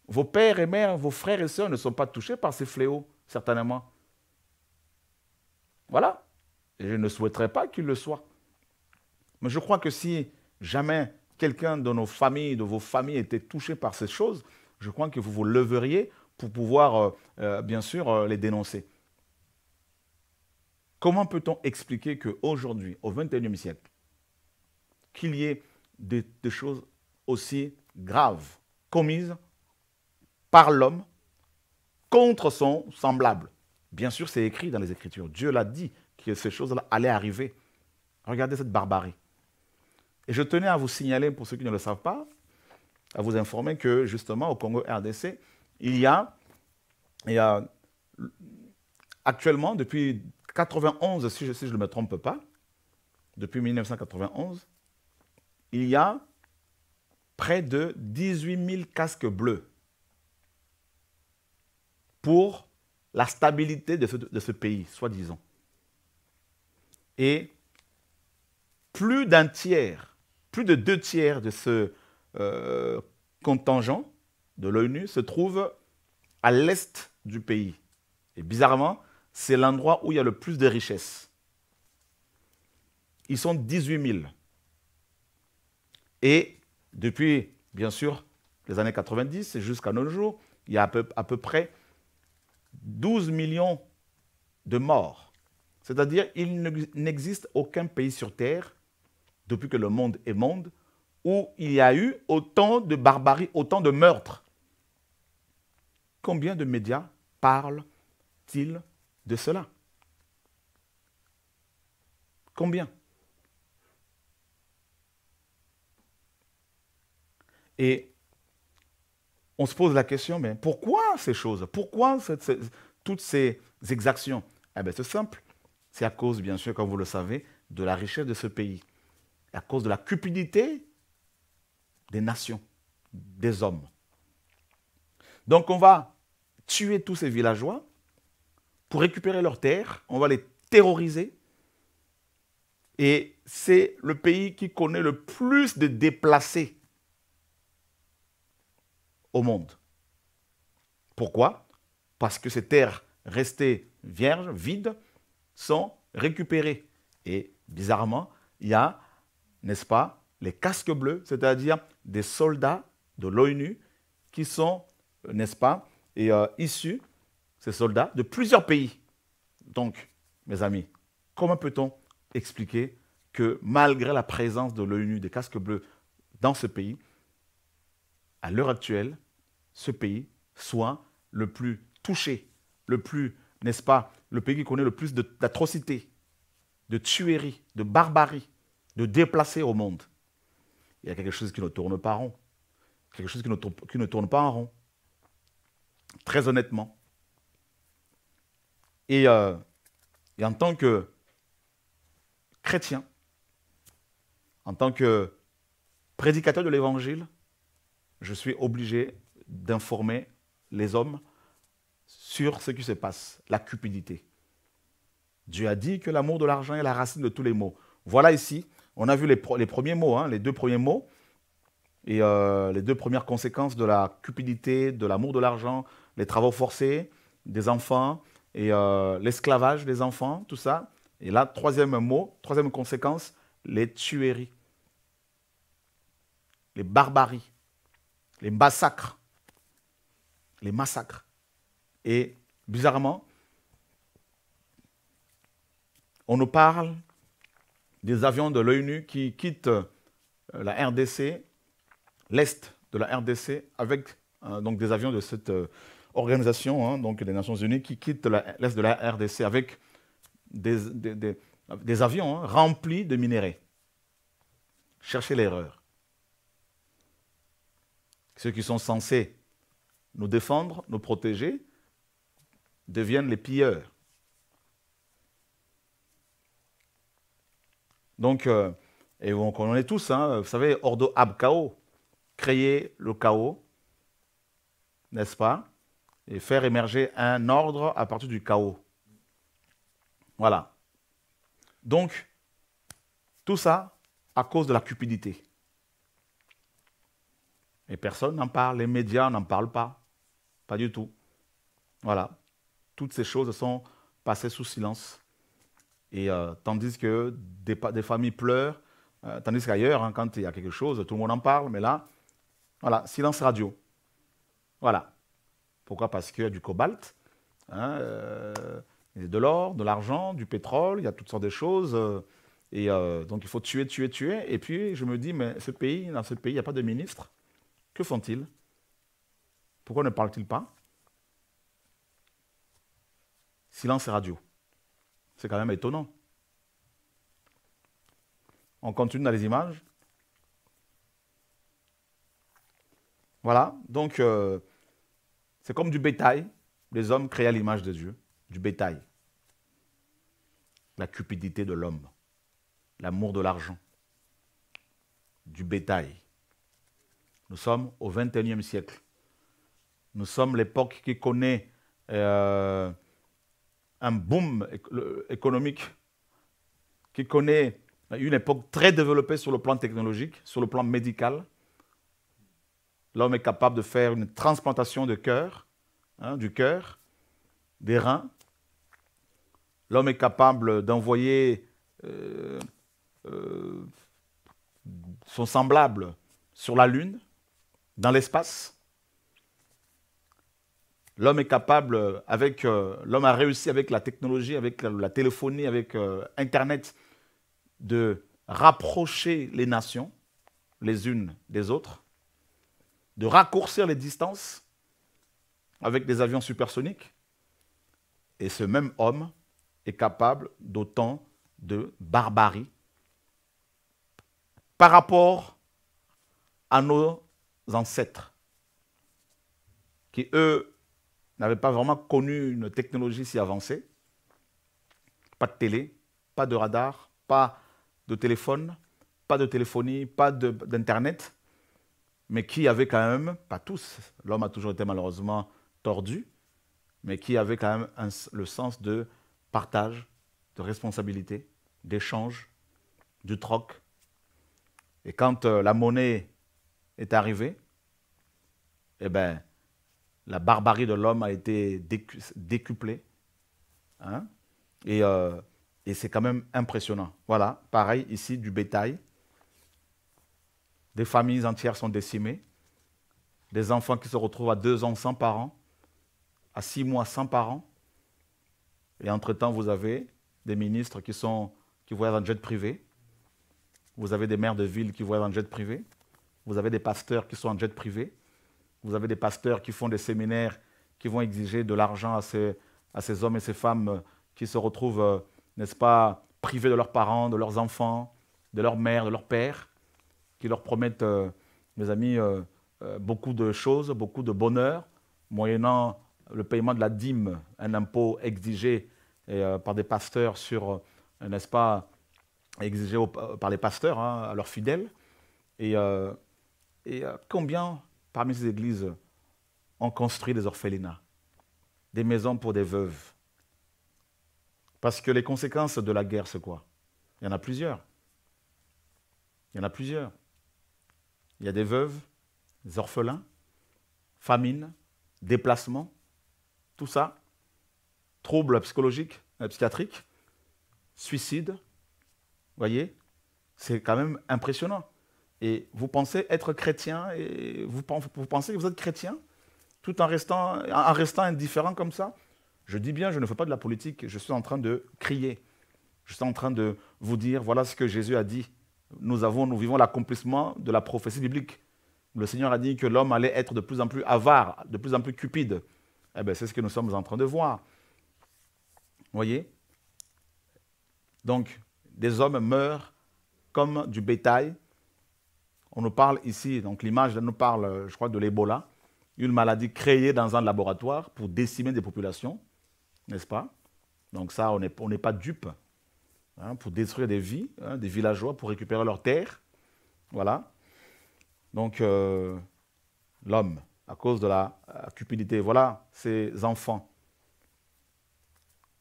Vos pères et mères, vos frères et sœurs ne sont pas touchés par ces fléaux, certainement. Voilà. je ne souhaiterais pas qu'ils le soient. Mais je crois que si jamais quelqu'un de nos familles, de vos familles était touché par ces choses, je crois que vous vous leveriez pour pouvoir, euh, euh, bien sûr, euh, les dénoncer. Comment peut-on expliquer qu'aujourd'hui, au XXIe siècle, qu'il y ait des, choses aussi graves commises par l'homme contre son semblable Bien sûr, c'est écrit dans les Écritures. Dieu l'a dit que ces choses-là allaient arriver. Regardez cette barbarie. Et je tenais à vous signaler, pour ceux qui ne le savent pas, à vous informer que justement au Congo RDC, il y a, il y a actuellement, depuis 91, si je, ne me trompe pas, depuis 1991, il y a près de 18 000 casques bleus pour la stabilité de ce, pays, soi-disant. Et plus d'un tiers, plus de deux tiers de ce euh, contingent de l'ONU se trouve à l'est du pays. Et bizarrement, c'est l'endroit où il y a le plus de richesses. Ils sont 18 000. Et depuis, bien sûr, les années 90 jusqu'à nos jours, il y a à peu, près 12 millions de morts. C'est-à-dire, il n'existe aucun pays sur Terre, depuis que le monde est monde, où il y a eu autant de barbarie, autant de meurtres. Combien de médias parlent-ils de cela Combien Et on se pose la question, mais pourquoi ces choses Pourquoi toutes ces exactions Eh bien, c'est simple. C'est à cause, bien sûr, comme vous le savez, de la richesse de ce pays, à cause de la cupidité des nations, des hommes. Donc, on va tuer tous ces villageois pour récupérer leurs terres, on va les terroriser. Et c'est le pays qui connaît le plus de déplacés au monde. Pourquoi Parce que ces terres restées vierges, vides, sont récupérées. Et bizarrement, il y a, n'est-ce pas, les casques bleus, c'est-à-dire des soldats de l'ONU qui sont, n'est-ce pas, et, euh, issus ces soldats de plusieurs pays. Donc, mes amis, comment peut-on expliquer que malgré la présence de l'ONU, des casques bleus dans ce pays, à l'heure actuelle, ce pays soit le plus touché, le plus, n'est-ce pas, le pays qui connaît le plus d'atrocités, de, tueries, de barbarie, de déplacés au monde. Il y a quelque chose qui ne tourne pas rond, quelque chose qui qui ne tourne pas en rond. Très honnêtement, euh, et, en tant que chrétien, en tant que prédicateur de l'Évangile, je suis obligé d'informer les hommes sur ce qui se passe, la cupidité. Dieu a dit que l'amour de l'argent est la racine de tous les maux. Voilà ici, on a vu les, premiers mots, hein, les deux premiers mots, et euh, les deux premières conséquences de la cupidité, de l'amour de l'argent, les travaux forcés, des enfants, et euh, l'esclavage des enfants, tout ça. Et là, troisième mot, troisième conséquence, les tueries, les barbaries, les massacres, les massacres. Et bizarrement, on nous parle des avions de l'ONU qui quittent euh, la RDC, l'est de la RDC, avec euh, donc des avions de cette, organisation hein, donc des Nations Unies qui quitte l'Est de la RDC avec des, avions hein, remplis de minerais. Cherchez l'erreur. Ceux qui sont censés nous défendre, nous protéger, deviennent les pilleurs. Donc, euh, et on connaît tous, hein, vous savez, Ordo Ab Chaos, créer le chaos, n'est-ce pas et faire émerger un ordre à partir du chaos. Voilà. Donc, tout ça à cause de la cupidité. Et personne n'en parle, les médias n'en parlent pas. Pas du tout. Voilà. Toutes ces choses sont passées sous silence. Et euh, tandis que des, familles pleurent, euh, tandis qu'ailleurs, hein, quand il y a quelque chose, tout le monde en parle, mais là, voilà, silence radio. Voilà. Pourquoi Parce qu'il y a du cobalt, hein, euh, de l'or, de l'argent, du pétrole, il y a toutes sortes de choses. Euh, et euh, donc il faut tuer, tuer, tuer. Et puis je me dis, mais ce pays, dans ce pays, il n'y a pas de ministre. Que font-ils Pourquoi ne parlent-ils pas Silence et radio. C'est quand même étonnant. On continue dans les images. Voilà, donc c'est comme du bétail. Les hommes créés à l'image de Dieu, du bétail. La cupidité de l'homme, l'amour de l'argent, du bétail. Nous sommes au XXIe siècle. Nous sommes l'époque qui connaît euh, un boom économique, qui connaît une époque très développée sur le plan technologique, sur le plan médical, L'homme est capable de faire une transplantation de cœur, hein, du cœur, des reins. L'homme est capable d'envoyer euh, euh, son semblable sur la Lune, dans l'espace. L'homme est capable, avec euh, l'homme a réussi avec la technologie, avec la téléphonie, avec Internet, de rapprocher les nations les unes des autres de raccourcir les distances avec des avions supersoniques. Et ce même homme est capable d'autant de barbarie par rapport à nos ancêtres, qui eux n'avaient pas vraiment connu une technologie si avancée. Pas de télé, pas de radar, pas de téléphone, pas de téléphonie, pas d'Internet mais qui avait quand même, pas tous, l'homme a toujours été malheureusement tordu, mais qui avait quand même le sens de partage, de responsabilité, d'échange, du troc. Et quand euh, la monnaie est arrivée, eh ben, la barbarie de l'homme a été décuplée. Hein. Euh, et c'est quand même impressionnant. Voilà, pareil ici du bétail. Des familles entières sont décimées. Des enfants qui se retrouvent à deux ans sans parents, à six mois sans parents. Et entre-temps, vous avez des ministres qui, sont, qui voyagent en jet privé. Vous avez des maires de ville qui voyagent en jet privé. Vous avez des pasteurs qui sont en jet privé. Vous avez des pasteurs qui font des séminaires qui vont exiger de l'argent à ces, à ces hommes et ces femmes euh, qui se retrouvent, euh, n'est-ce pas, privés de leurs parents, de leurs enfants, de leur mère, de leur père qui leur promettent, euh, mes amis, euh, euh, beaucoup de choses, beaucoup de bonheur, moyennant le paiement de la dîme, un impôt exigé par des pasteurs sur, n'est-ce pas, exigé par les pasteurs hein, à leurs fidèles. Et, combien parmi ces églises ont construit des orphelinats, des maisons pour des veuves Parce que les conséquences de la guerre, c'est quoi Il y en a plusieurs. Il y en a plusieurs. Il y a des veuves, des orphelins, famine, déplacement, tout ça, troubles psychologiques, euh, psychiatriques, suicide. Voyez, c'est quand même impressionnant. Et vous pensez être chrétien et vous, pensez que vous êtes chrétien tout en restant indifférent comme ça Je dis bien, je ne fais pas de la politique, je suis en train de crier. Je suis en train de vous dire, voilà ce que Jésus a dit nous, avons, nous vivons l'accomplissement de la prophétie biblique. Le Seigneur a dit que l'homme allait être de plus en plus avare, de plus en plus cupide. Eh bien, c'est ce que nous sommes en train de voir. Voyez Donc, des hommes meurent comme du bétail. On nous parle ici, donc l'image nous parle, je crois, de l'Ebola, une maladie créée dans un laboratoire pour décimer des populations, n'est-ce pas Donc ça, on n'est pas dupe. Hein, pour détruire des vies, hein, des villageois, pour récupérer leur terre. Voilà. Donc, euh, l'homme, à cause de la cupidité, voilà ces enfants.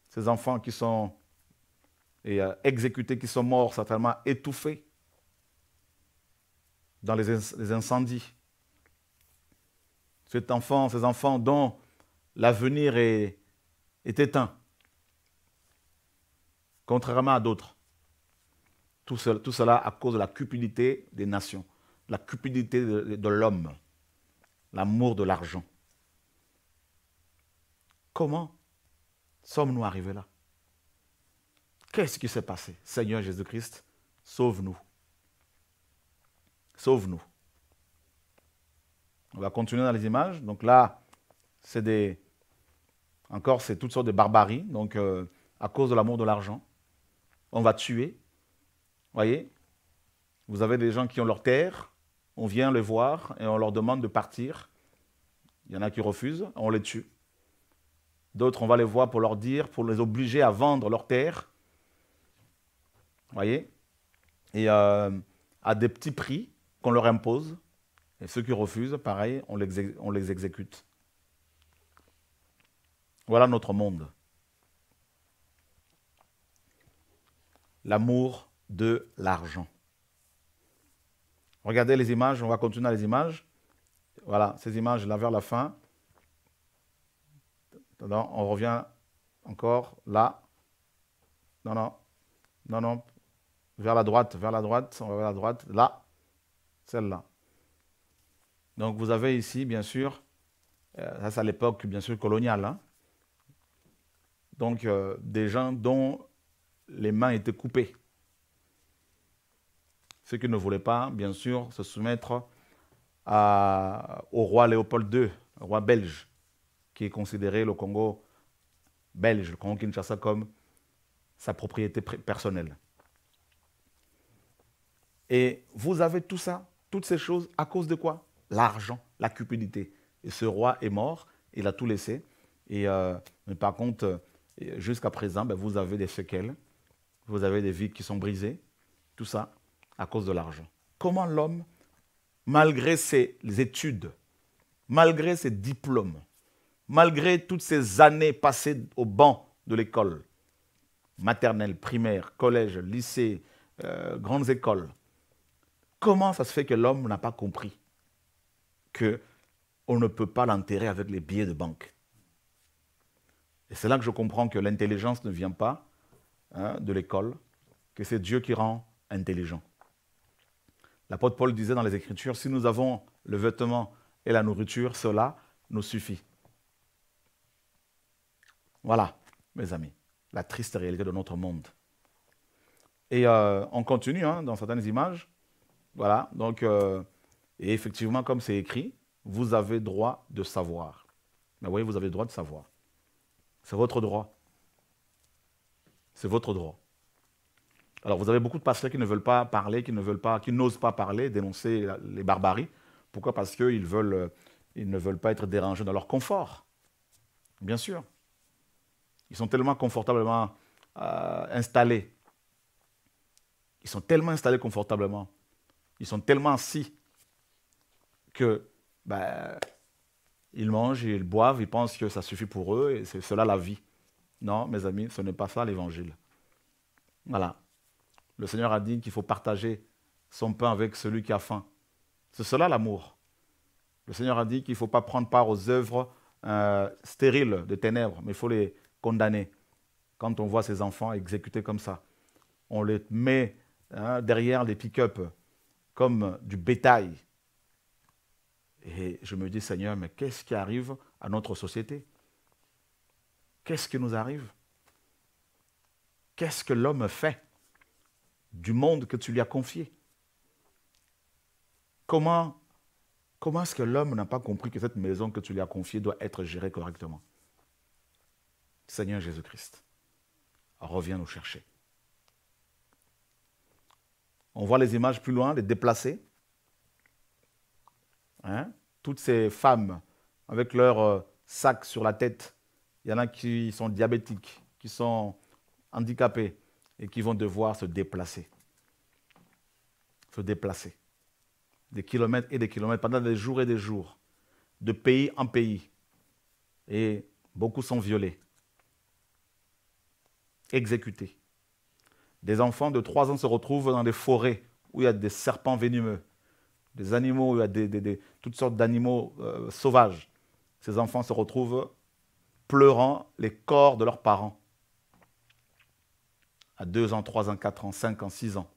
Ces enfants qui sont euh, exécutés, qui sont morts, certainement étouffés dans les, les incendies. Cet enfant, ces enfants dont l'avenir est éteint contrairement à d'autres. Tout, cela à cause de la cupidité des nations, la cupidité de, l'homme, l'amour de l'argent. Comment sommes-nous arrivés là Qu'est-ce qui s'est passé Seigneur Jésus-Christ, sauve-nous. Sauve-nous. On va continuer dans les images. Donc là, c'est des... Encore, c'est toutes sortes de barbaries. Donc, euh, à cause de l'amour de l'argent on va tuer. Voyez Vous avez des gens qui ont leur terre, on vient les voir et on leur demande de partir. Il y en a qui refusent, on les tue. D'autres, on va les voir pour leur dire, pour les obliger à vendre leur terre. Voyez Et euh, à des petits prix qu'on leur impose. Et ceux qui refusent, pareil, on on les exécute. Voilà notre monde. l'amour de l'argent. Regardez les images, on va continuer les images. Voilà, ces images-là vers la fin. Non, on revient encore là. Non, non, non, non. Vers la droite, vers la droite, on va vers la droite. Là, celle-là. Donc vous avez ici, bien sûr, euh, ça c'est à l'époque, bien sûr, coloniale. Hein. Donc euh, des gens dont les mains étaient coupées. Ceux qui ne voulaient pas, bien sûr, se soumettre au roi Léopold II, roi belge, qui considéré, le Congo belge, le Congo-Kinshasa, comme sa propriété personnelle. Et vous avez tout ça, toutes ces choses, à cause de quoi L'argent, la cupidité. Et ce roi est mort, il a tout laissé. Et, euh, mais par contre, euh, jusqu'à présent, ben, vous avez des séquelles vous avez des vies qui sont brisées. Tout ça à cause de l'argent. Comment l'homme, malgré ses études, malgré ses diplômes, malgré toutes ces années passées au banc de l'école, maternelle, primaire, collège, lycée, euh, grandes écoles, comment ça se fait que l'homme n'a pas compris que on ne peut pas l'enterrer avec les billets de banque Et c'est là que je comprends que l'intelligence ne vient pas Hein, de l'école, que c'est Dieu qui rend intelligent. L'apôtre Paul disait dans les Écritures, si nous avons le vêtement et la nourriture, cela nous suffit. Voilà, mes amis, la triste réalité de notre monde. Et euh, on continue hein, dans certaines images. Voilà, donc, euh, et effectivement, comme c'est écrit, vous avez droit de savoir. Mais ben voyez, vous avez droit de savoir. C'est votre droit. C'est votre droit. Alors, vous avez beaucoup de pasteurs qui ne veulent pas parler, qui ne veulent pas, qui n'osent pas parler, dénoncer les barbaries. Pourquoi Parce qu'ils euh, ils ne veulent pas être dérangés dans leur confort. Bien sûr. Ils sont tellement confortablement euh, installés. Ils sont tellement installés confortablement. Ils sont tellement assis que ben, ils mangent, ils boivent, ils pensent que ça suffit pour eux et c'est cela la vie. Non, mes amis, ce n'est pas ça l'évangile. Voilà. Le Seigneur a dit qu'il faut partager son pain avec celui qui a faim. C'est cela l'amour. Le Seigneur a dit qu'il ne faut pas prendre part aux œuvres euh, stériles de ténèbres, mais il faut les condamner. Quand on voit ses enfants exécutés comme ça, on les met hein, derrière les pick-up comme du bétail. Et je me dis, Seigneur, mais qu'est-ce qui arrive à notre société Qu'est-ce qui nous arrive Qu'est-ce que l'homme fait du monde que tu lui as confié Comment, comment est-ce que l'homme n'a pas compris que cette maison que tu lui as confiée doit être gérée correctement Seigneur Jésus-Christ, reviens nous chercher. On voit les images plus loin, les déplacés. Hein? Toutes ces femmes avec leur euh, sac sur la tête il y en a qui sont diabétiques, qui sont handicapés et qui vont devoir se déplacer. Se déplacer. Des kilomètres et des kilomètres, pendant des jours et des jours, de pays en pays. Et beaucoup sont violés, exécutés. Des enfants de 3 ans se retrouvent dans des forêts où il y a des serpents venimeux, des animaux, où il y a des, toutes sortes d'animaux euh, sauvages. Ces enfants se retrouvent pleurant les corps de leurs parents. À 2 ans, 3 ans, 4 ans, 5 ans, 6 ans.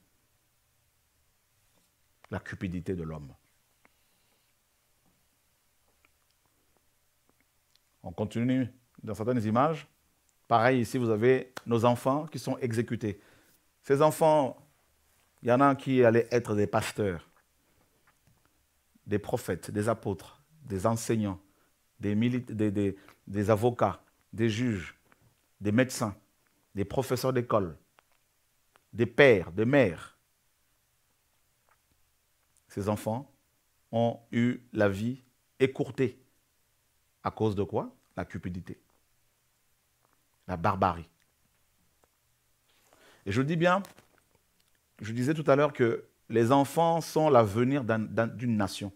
La cupidité de l'homme. On continue dans certaines images. Pareil, ici, vous avez nos enfants qui sont exécutés. Ces enfants, il y en a qui allaient être des pasteurs, des prophètes, des apôtres, des enseignants, des, avocats, des juges, des médecins, des professeurs d'école, des pères, des mères. Ces enfants ont eu la vie écourtée. À cause de quoi La cupidité, la barbarie. Et je dis bien, je disais tout à l'heure que les enfants sont l'avenir d'une nation.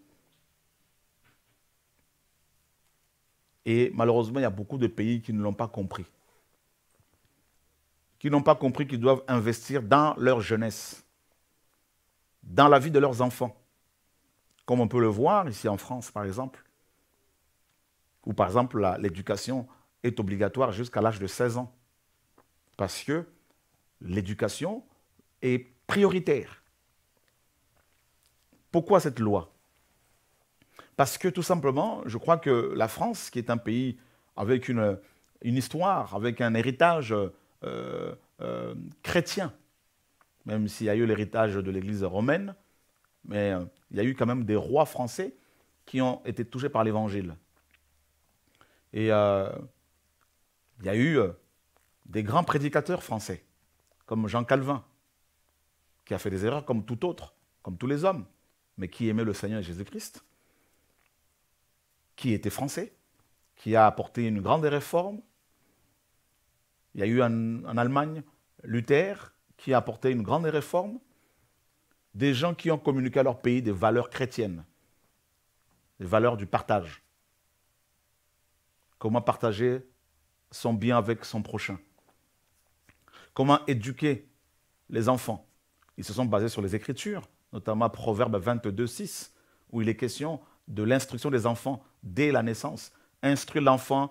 Et malheureusement, il y a beaucoup de pays qui ne l'ont pas compris. Qui n'ont pas compris qu'ils doivent investir dans leur jeunesse, dans la vie de leurs enfants. Comme on peut le voir ici en France, par exemple. Où, par exemple, l'éducation est obligatoire jusqu'à l'âge de 16 ans. Parce que l'éducation est prioritaire. Pourquoi cette loi parce que tout simplement, je crois que la France, qui est un pays avec une, histoire, avec un héritage euh, euh, chrétien, même s'il y a eu l'héritage de l'Église romaine, mais euh, il y a eu quand même des rois français qui ont été touchés par l'Évangile. Et il y a eu des grands prédicateurs français, comme Jean Calvin, qui a fait des erreurs comme tout autre, comme tous les hommes, mais qui aimait le Seigneur Jésus-Christ qui était français, qui a apporté une grande réforme. Il y a eu en, Allemagne Luther, qui a apporté une grande réforme. Des gens qui ont communiqué à leur pays des valeurs chrétiennes, des valeurs du partage. Comment partager son bien avec son prochain Comment éduquer les enfants Ils se sont basés sur les Écritures, notamment Proverbe 22, 6, où il est question de l'instruction des enfants dès la naissance. Instruire l'enfant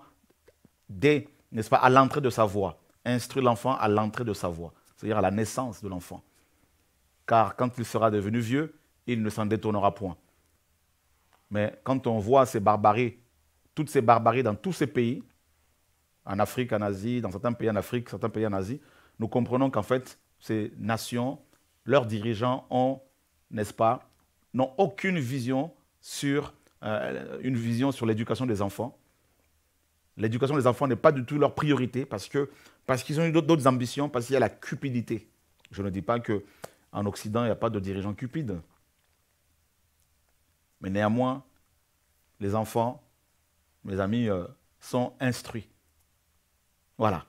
dès, n'est-ce pas, à l'entrée de sa voix. Instruire l'enfant à l'entrée de sa voix, c'est-à-dire à la naissance de l'enfant. Car quand il sera devenu vieux, il ne s'en détournera point. Mais quand on voit ces barbaries, toutes ces barbaries dans tous ces pays, en Afrique, en Asie, dans certains pays en Afrique, certains pays en Asie, nous comprenons qu'en fait, ces nations, leurs dirigeants ont, n'est-ce pas, n'ont aucune vision sur euh, une vision sur l'éducation des enfants. L'éducation des enfants n'est pas du tout leur priorité parce que parce qu'ils ont d'autres ambitions, parce qu'il y a la cupidité. Je ne dis pas que en Occident il n'y a pas de dirigeants cupides, mais néanmoins les enfants, mes amis, euh, sont instruits. Voilà.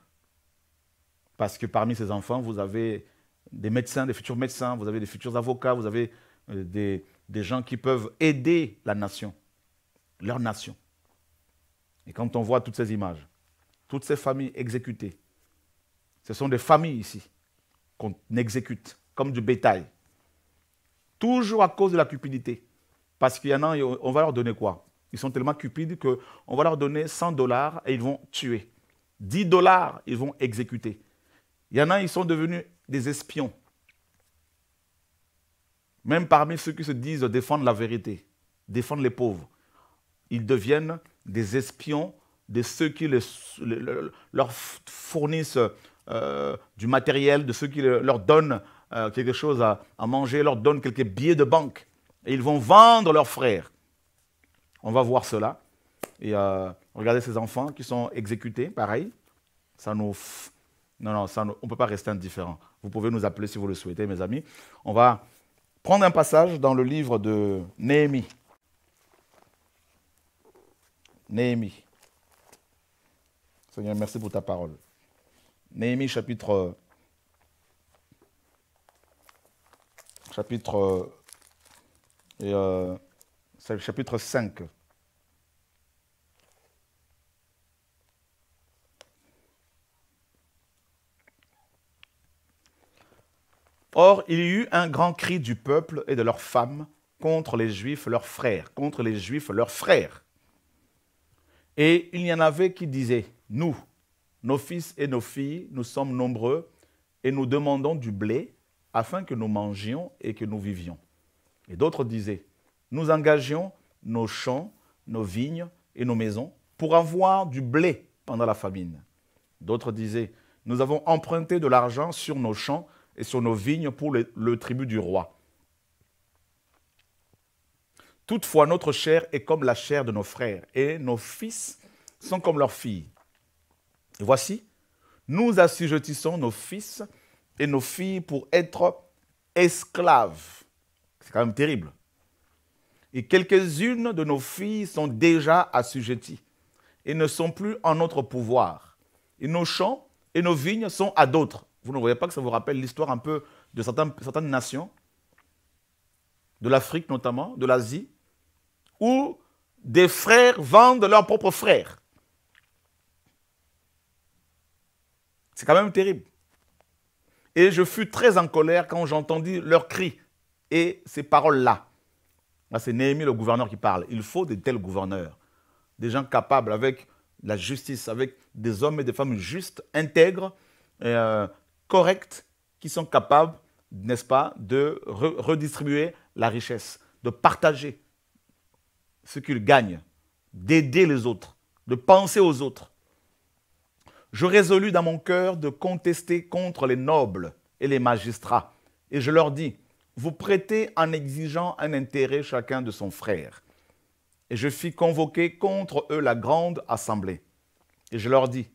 Parce que parmi ces enfants, vous avez des médecins, des futurs médecins, vous avez des futurs avocats, vous avez euh, des, des gens qui peuvent aider la nation, leur nation. Et quand on voit toutes ces images, toutes ces familles exécutées, ce sont des familles ici qu'on exécute comme du bétail, toujours à cause de la cupidité. Parce qu'il y en a, on va leur donner quoi Ils sont tellement cupides qu'on va leur donner 100 dollars et ils vont tuer. 10 dollars, ils vont exécuter. Il y en a, ils sont devenus des espions. Même parmi ceux qui se disent défendre la vérité, défendre les pauvres, ils deviennent des espions de ceux qui leur fournissent euh, du matériel, de ceux qui leur donnent euh, quelque chose à, manger, leur donnent quelques billets de banque. Et ils vont vendre leurs frères. On va voir cela. Et euh, regardez ces enfants qui sont exécutés, pareil. Ça nous... Non, non, ça on ne peut pas rester indifférent. Vous pouvez nous appeler si vous le souhaitez, mes amis. On va prendre un passage dans le livre de Néhémie. Néhémie. Seigneur, merci pour ta parole. Néhémie chapitre chapitre, et, euh, chapitre 5. Or, il y eut un grand cri du peuple et de leurs femmes contre les Juifs, leurs frères, contre les Juifs, leurs frères. Et il y en avait qui disaient, nous, nos fils et nos filles, nous sommes nombreux et nous demandons du blé afin que nous mangions et que nous vivions. Et d'autres disaient, nous engagions nos champs, nos vignes et nos maisons pour avoir du blé pendant la famine. D'autres disaient, nous avons emprunté de l'argent sur nos champs et sur nos vignes pour le, tribut du roi. Toutefois, notre chair est comme la chair de nos frères, et nos fils sont comme leurs filles. Et voici, nous assujettissons nos fils et nos filles pour être esclaves. C'est quand même terrible. Et quelques-unes de nos filles sont déjà assujetties et ne sont plus en notre pouvoir. Et nos champs et nos vignes sont à d'autres. Vous ne voyez pas que ça vous rappelle l'histoire un peu de certaines, nations, de l'Afrique notamment, de l'Asie, où des frères vendent leurs propres frères. C'est quand même terrible. Et je fus très en colère quand j'entendis leurs cris et ces paroles-là. Là, c'est Néhémie, le gouverneur, qui parle. Il faut de tels gouverneurs, des gens capables avec la justice, avec des hommes et des femmes justes, intègres, et, euh, Corrects qui sont capables, n'est-ce pas, de redistribuer la richesse, de partager ce qu'ils gagnent, d'aider les autres, de penser aux autres. Je résolus dans mon cœur de contester contre les nobles et les magistrats. Et je leur dis, vous prêtez en exigeant un intérêt chacun de son frère. Et je fis convoquer contre eux la grande assemblée. Et je leur dis,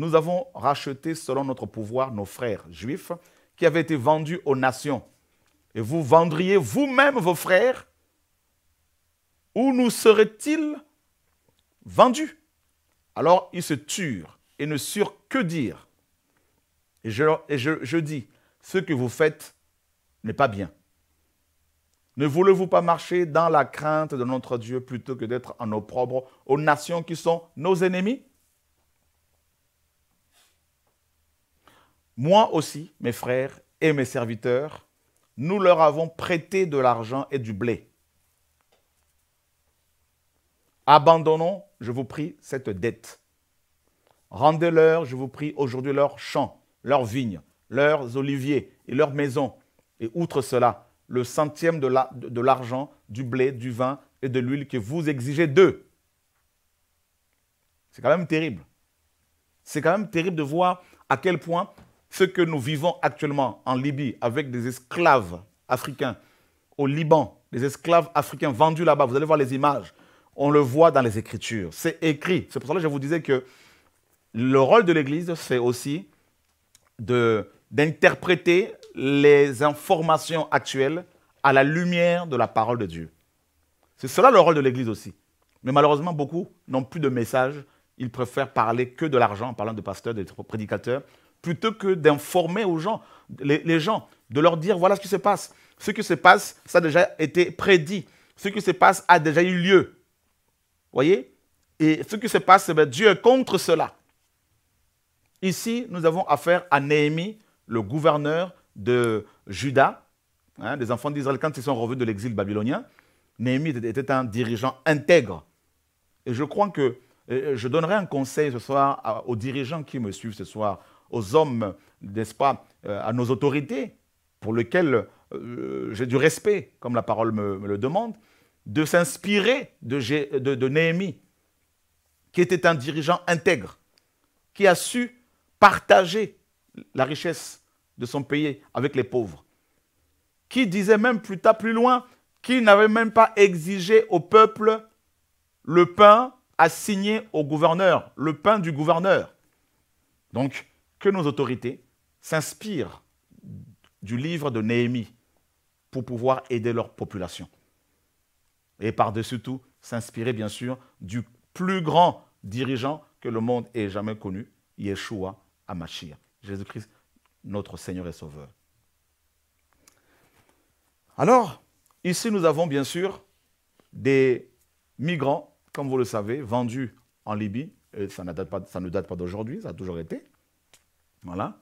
nous avons racheté selon notre pouvoir nos frères juifs qui avaient été vendus aux nations. Et vous vendriez vous-même vos frères Où nous seraient-ils vendus Alors ils se turent et ne surent que dire. Et je, je, je dis, ce que vous faites n'est pas bien. Ne voulez-vous pas marcher dans la crainte de notre Dieu plutôt que d'être en opprobre aux nations qui sont nos ennemis Moi aussi, mes frères et mes serviteurs, nous leur avons prêté de l'argent et du blé. Abandonnons, je vous prie, cette dette. Rendez-leur, je vous prie, aujourd'hui leurs champs, leurs vignes, leurs oliviers et leurs maisons. Et outre cela, le centième de l'argent, du blé, du vin et de l'huile que vous exigez d'eux. C'est quand même terrible. C'est quand même terrible de voir à quel point ce que nous vivons actuellement en Libye avec des esclaves africains au Liban, des esclaves africains vendus là-bas, vous allez voir les images, on le voit dans les Écritures, c'est écrit. C'est pour cela que je vous disais que le rôle de l'Église, c'est aussi d'interpréter les informations actuelles à la lumière de la parole de Dieu. C'est cela le rôle de l'Église aussi. Mais malheureusement, beaucoup n'ont plus de message. Ils préfèrent parler que de l'argent en parlant de pasteurs, de prédicateurs, plutôt que d'informer aux gens, les, gens, de leur dire voilà ce qui se passe. Ce qui se passe, ça a déjà été prédit. Ce qui se passe a déjà eu lieu. Voyez Et ce qui se passe, c'est eh que ben, Dieu est contre cela. Ici, nous avons affaire à Néhémie, le gouverneur de Juda, hein, des enfants d'Israël, quand ils sont revenus de l'exil babylonien. Néhémie était un dirigeant intègre. Et je crois que je donnerai un conseil ce soir aux dirigeants qui me suivent ce soir aux hommes, n'est-ce pas, euh, à nos autorités, pour lesquelles euh, j'ai du respect, comme la parole me, le demande, de s'inspirer de, de, Néhémie, qui était un dirigeant intègre, qui a su partager la richesse de son pays avec les pauvres, qui disait même plus tard, plus loin, qu'il n'avait même pas exigé au peuple le pain assigné au gouverneur, le pain du gouverneur. Donc, que nos autorités s'inspirent du livre de Néhémie pour pouvoir aider leur population. Et par-dessus tout, s'inspirer bien sûr du plus grand dirigeant que le monde ait jamais connu, Yeshua Amashir, Jésus-Christ, notre Seigneur et Sauveur. Alors, ici nous avons bien sûr des migrants, comme vous le savez, vendus en Libye, ça, ne date pas, pas d'aujourd'hui, ça a toujours été, voilà.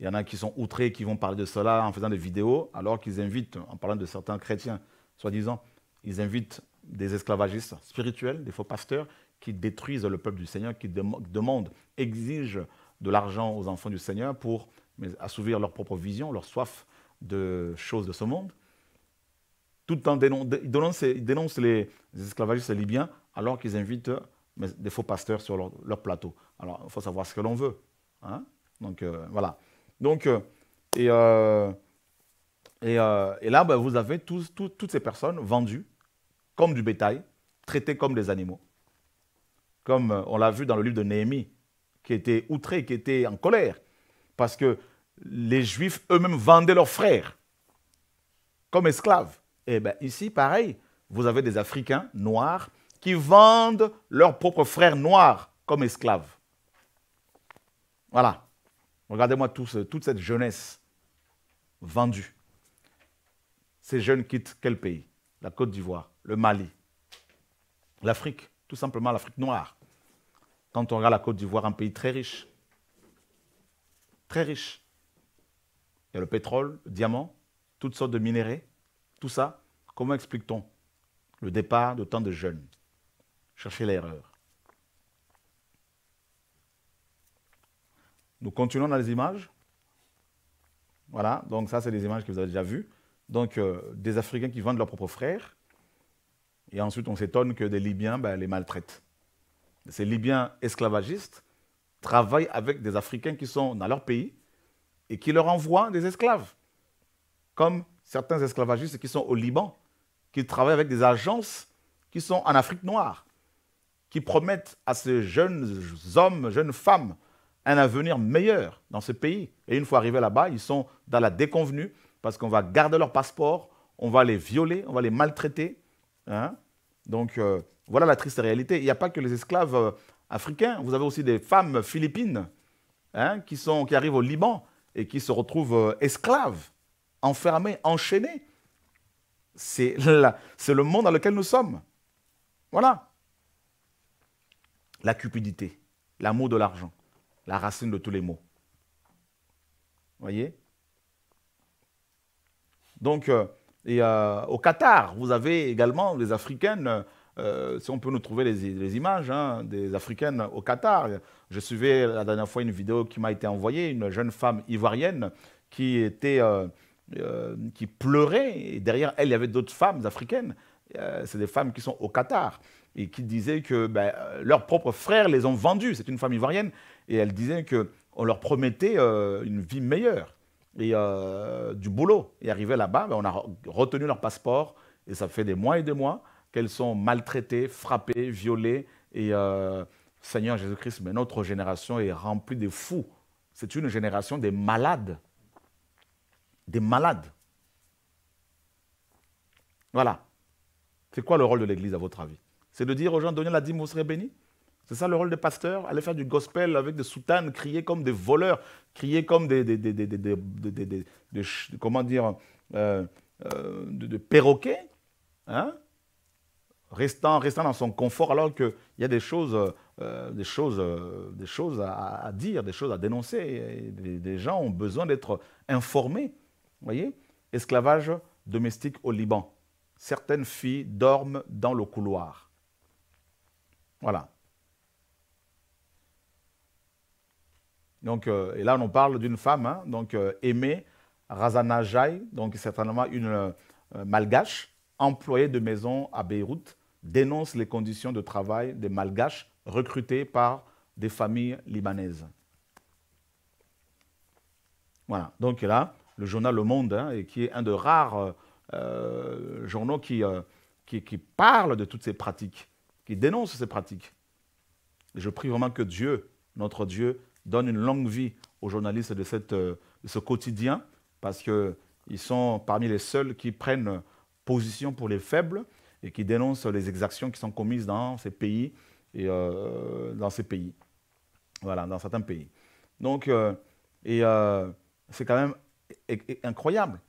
Il y en a qui sont outrés, qui vont parler de cela en faisant des vidéos, alors qu'ils invitent, en parlant de certains chrétiens, soi-disant, ils invitent des esclavagistes spirituels, des faux pasteurs, qui détruisent le peuple du Seigneur, qui demandent, exigent de l'argent aux enfants du Seigneur pour assouvir leur propre vision, leur soif de choses de ce monde. Tout en dénonçant les esclavagistes libyens alors qu'ils invitent des faux pasteurs sur leur, leur plateau. Alors, il faut savoir ce que l'on veut. Hein donc euh, voilà. Donc, euh, et, euh, et, là, bah, vous avez toutes ces personnes vendues comme du bétail, traitées comme des animaux. Comme on l'a vu dans le livre de Néhémie, qui était outré, qui était en colère, parce que les Juifs eux-mêmes vendaient leurs frères comme esclaves. Et bien ici, pareil, vous avez des Africains noirs qui vendent leurs propres frères noirs comme esclaves. Voilà. Regardez-moi toute cette jeunesse vendue. Ces jeunes quittent quel pays La Côte d'Ivoire, le Mali, l'Afrique, tout simplement l'Afrique noire. Quand on regarde la Côte d'Ivoire, un pays très riche, très riche. Il y a le pétrole, le diamant, toutes sortes de minéraux, tout ça. Comment explique-t-on le départ de tant de jeunes Cherchez l'erreur. Nous continuons dans les images. Voilà, donc ça, c'est des images que vous avez déjà vues. Donc, euh, des Africains qui vendent leurs propres frères. Et ensuite, on s'étonne que des Libyens ben, les maltraitent. Ces Libyens esclavagistes travaillent avec des Africains qui sont dans leur pays et qui leur envoient des esclaves. Comme certains esclavagistes qui sont au Liban, qui travaillent avec des agences qui sont en Afrique noire, qui promettent à ces jeunes hommes, jeunes femmes, un avenir meilleur dans ce pays. Et une fois arrivés là-bas, ils sont dans la déconvenue parce qu'on va garder leur passeport, on va les violer, on va les maltraiter. Hein. Donc euh, voilà la triste réalité. Il n'y a pas que les esclaves euh, africains, vous avez aussi des femmes philippines hein, qui, arrivent au Liban et qui se retrouvent euh, esclaves, enfermées, enchaînées. C'est le monde dans lequel nous sommes. Voilà. La cupidité, l'amour de l'argent la racine de tous les maux. Voyez Donc, euh, euh, au Qatar, vous avez également les Africaines, euh, si on peut nous trouver les, images, hein, des Africaines au Qatar. Je suivais la dernière fois une vidéo qui m'a été envoyée, une jeune femme ivoirienne qui était... qui pleurait, et derrière elle, il y avait d'autres femmes africaines. c'est des femmes qui sont au Qatar et qui disaient que ben, leurs propres frères les ont vendues. C'est une femme ivoirienne. Et elle disait qu'on leur promettait euh, une vie meilleure et euh, du boulot. Et arrivé là-bas, ben, on a retenu leur passeport et ça fait des mois et des mois qu'elles sont maltraitées, frappées, violées. Et euh, Seigneur Jésus-Christ, mais notre génération est remplie de fous. C'est une génération des malades. Des malades. Voilà. C'est quoi le rôle de l'Église à votre avis C'est de dire aux gens, donnez la dîme, vous serez bénis c'est ça le rôle des pasteurs Aller faire du gospel avec des soutanes, crier comme des voleurs, crier comme des, comment dire, euh, euh, perroquets, hein, restant, restant dans son confort alors qu'il y a des choses, euh, des choses, des choses à, dire, des choses à dénoncer. des, gens ont besoin d'être informés. voyez Esclavage domestique au Liban. Certaines filles dorment dans le couloir. Voilà. Euh, et là, on parle d'une femme, hein. donc euh, Aimée Razanajai, donc certainement une euh, malgache, employée de maison à Beyrouth, dénonce les conditions de travail des malgaches recrutés par des familles libanaises. Voilà, donc là, le journal Le Monde, hein, qui est un de rares journaux qui, qui, parle de toutes ces pratiques, qui dénonce ces pratiques. je prie vraiment que Dieu, notre Dieu, donne une longue vie aux journalistes de, cette, euh, ce quotidien, parce qu'ils sont parmi les seuls qui prennent position pour les faibles et qui dénoncent les exactions qui sont commises dans ces pays et euh, dans ces pays. Voilà, dans certains pays. Donc, euh, et c'est quand même incroyable.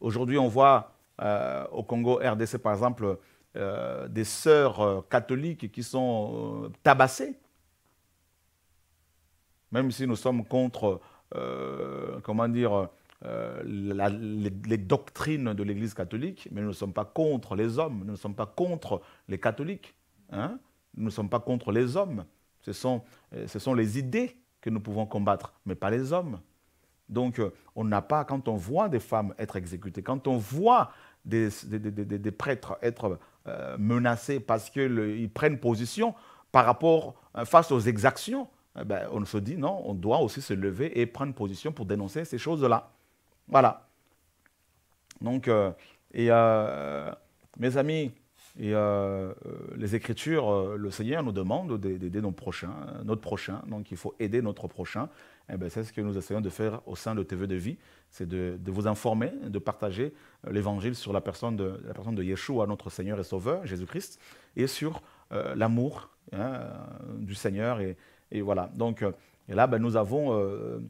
Aujourd'hui, on voit au Congo RDC, par exemple, des sœurs catholiques qui sont tabassées même si nous sommes contre, euh, comment dire, euh, les, doctrines de l'Église catholique, mais nous ne sommes pas contre les hommes, nous ne sommes pas contre les catholiques, hein. nous ne sommes pas contre les hommes. Ce sont, ce sont les idées que nous pouvons combattre, mais pas les hommes. Donc, on n'a pas, quand on voit des femmes être exécutées, quand on voit des, des, des, prêtres être euh, menacés parce qu'ils prennent position par rapport, face aux exactions, eh ben, on se dit non, on doit aussi se lever et prendre position pour dénoncer ces choses-là. Voilà. Donc, euh, et, euh, mes amis, euh, les Écritures, le Seigneur nous demande d'aider nos prochains, notre prochain. Donc, il faut aider notre prochain. Eh ben, c'est ce que nous essayons de faire au sein de TV de vie, c'est de, vous informer, de partager l'évangile sur la personne de la personne de Yeshua, notre Seigneur et Sauveur, Jésus-Christ, et sur l'amour hein, du Seigneur et, et voilà. Donc, euh, là, ben, nous avons, euh,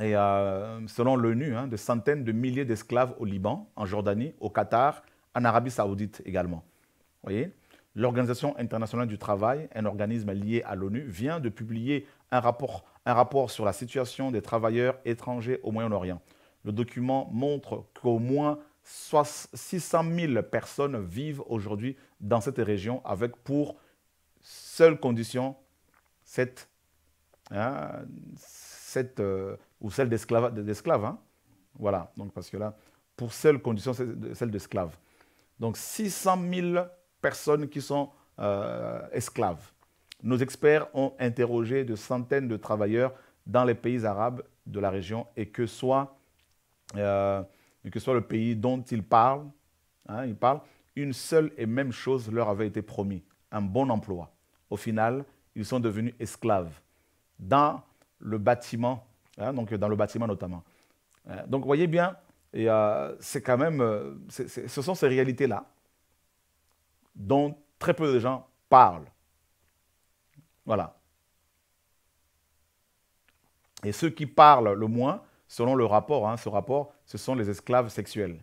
et, euh, selon l'ONU, hein, des centaines de milliers d'esclaves au Liban, en Jordanie, au Qatar, en Arabie Saoudite également. Vous voyez L'Organisation internationale du travail, un organisme lié à l'ONU, vient de publier un rapport, un rapport sur la situation des travailleurs étrangers au Moyen-Orient. Le document montre qu'au moins 600 000 personnes vivent aujourd'hui dans cette région avec pour seule condition cette, hein, cette euh, ou celle d'esclave, hein. voilà, donc parce que là, pour seule condition, celle d'esclave. Donc 600 000 personnes qui sont euh, esclaves. Nos experts ont interrogé de centaines de travailleurs dans les pays arabes de la région et que soit, euh, que soit le pays dont ils parlent, hein, ils parlent, une seule et même chose leur avait été promis, un bon emploi. Au final, ils sont devenus esclaves dans le bâtiment, hein, donc dans le bâtiment notamment. Hein, donc, voyez bien, euh, c'est quand même, euh, ce sont ces réalités-là dont très peu de gens parlent. Voilà. Et ceux qui parlent le moins, selon le rapport, hein, ce rapport, ce sont les esclaves sexuels.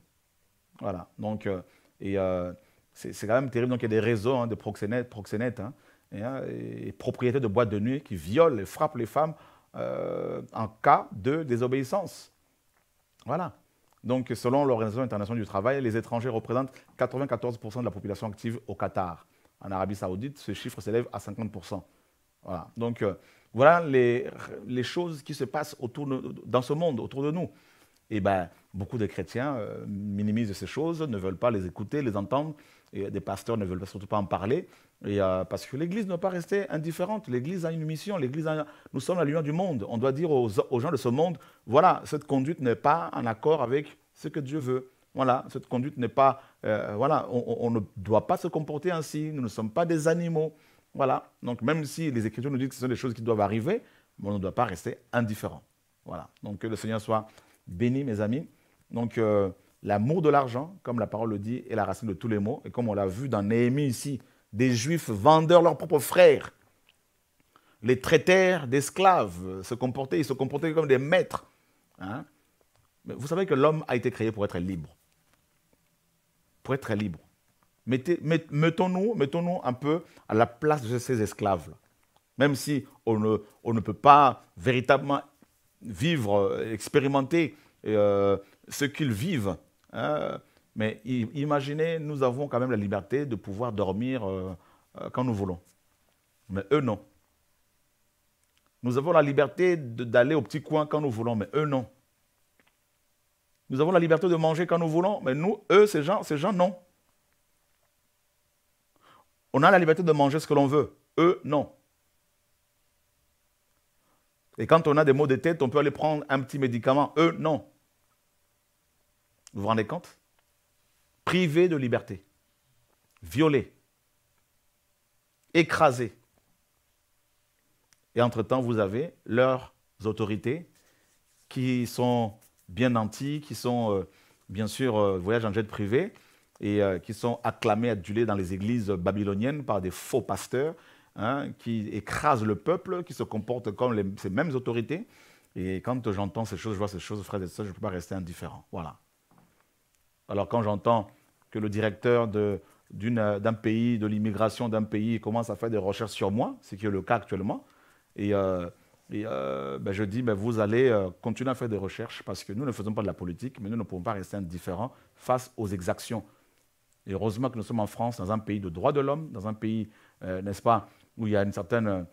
Voilà. Donc, euh, c'est quand même terrible. Donc, il y a des réseaux de proxénètes, proxénètes Hein, et, et de boîtes de nuit qui violent et frappent les femmes euh, en cas de désobéissance. Voilà. Donc, selon l'Organisation internationale du travail, les étrangers représentent 94% de la population active au Qatar. En Arabie saoudite, ce chiffre s'élève à 50%. Voilà. Donc, euh, voilà les, choses qui se passent autour dans ce monde, autour de nous. Et eh ben, beaucoup de chrétiens euh, minimisent ces choses, ne veulent pas les écouter, les entendre, et des pasteurs ne veulent surtout pas en parler, euh, parce que l'Église ne doit pas rester indifférente. L'Église a une mission, l'Église nous sommes la lumière du monde. On doit dire aux, gens de ce monde, voilà, cette conduite n'est pas en accord avec ce que Dieu veut. Voilà, cette conduite n'est pas... Euh, voilà, on, ne doit pas se comporter ainsi, nous ne sommes pas des animaux. Voilà, donc même si les Écritures nous disent que ce sont des choses qui doivent arriver, on ne doit pas rester indifférent. Voilà, donc que le Seigneur soit béni, mes amis. Donc... Euh, L'amour de l'argent, comme la parole le dit, est la racine de tous les maux. Et comme on l'a vu dans Néhémie ici, des Juifs vendeurs leurs propres frères. Les traitèrent d'esclaves se comportaient, ils se comportaient comme des maîtres. Hein. Mais vous savez que l'homme a été créé pour être libre. Pour être libre. Mettons-nous mettons un peu à la place de ces esclaves Même si on ne, peut pas véritablement vivre, expérimenter euh, ce qu'ils vivent, Hein, mais imaginez, nous avons quand même la liberté de pouvoir dormir euh, euh, quand nous voulons. Mais eux, non. Nous avons la liberté d'aller au petit coin quand nous voulons, mais eux, non. Nous avons la liberté de manger quand nous voulons, mais nous, eux, ces gens, ces gens, non. On a la liberté de manger ce que l'on veut. Eux, non. Et quand on a des maux de tête, on peut aller prendre un petit médicament. Eux, non. Vous vous rendez compte Privé de liberté, Violés. Écrasés. Et entre-temps, vous avez leurs autorités qui sont bien nantis, qui sont euh, bien sûr euh, voyages en jet privé et euh, qui sont acclamés, adulés dans les églises babyloniennes par des faux pasteurs hein, qui écrasent le peuple, qui se comportent comme ces mêmes autorités. Et quand j'entends ces choses, je vois ces choses, frères et sœurs, je ne peux pas rester indifférent. Voilà. Alors quand j'entends que le directeur d'un pays, de l'immigration d'un pays, commence à faire des recherches sur moi, ce qui est le cas actuellement, et, euh, euh, ben, je dis, ben, vous allez euh, continuer à faire des recherches parce que nous ne faisons pas de la politique, mais nous ne pouvons pas rester indifférents face aux exactions. Et heureusement que nous sommes en France, dans un pays de droits de l'homme, dans un pays, n'est-ce pas, où il y a une certaine,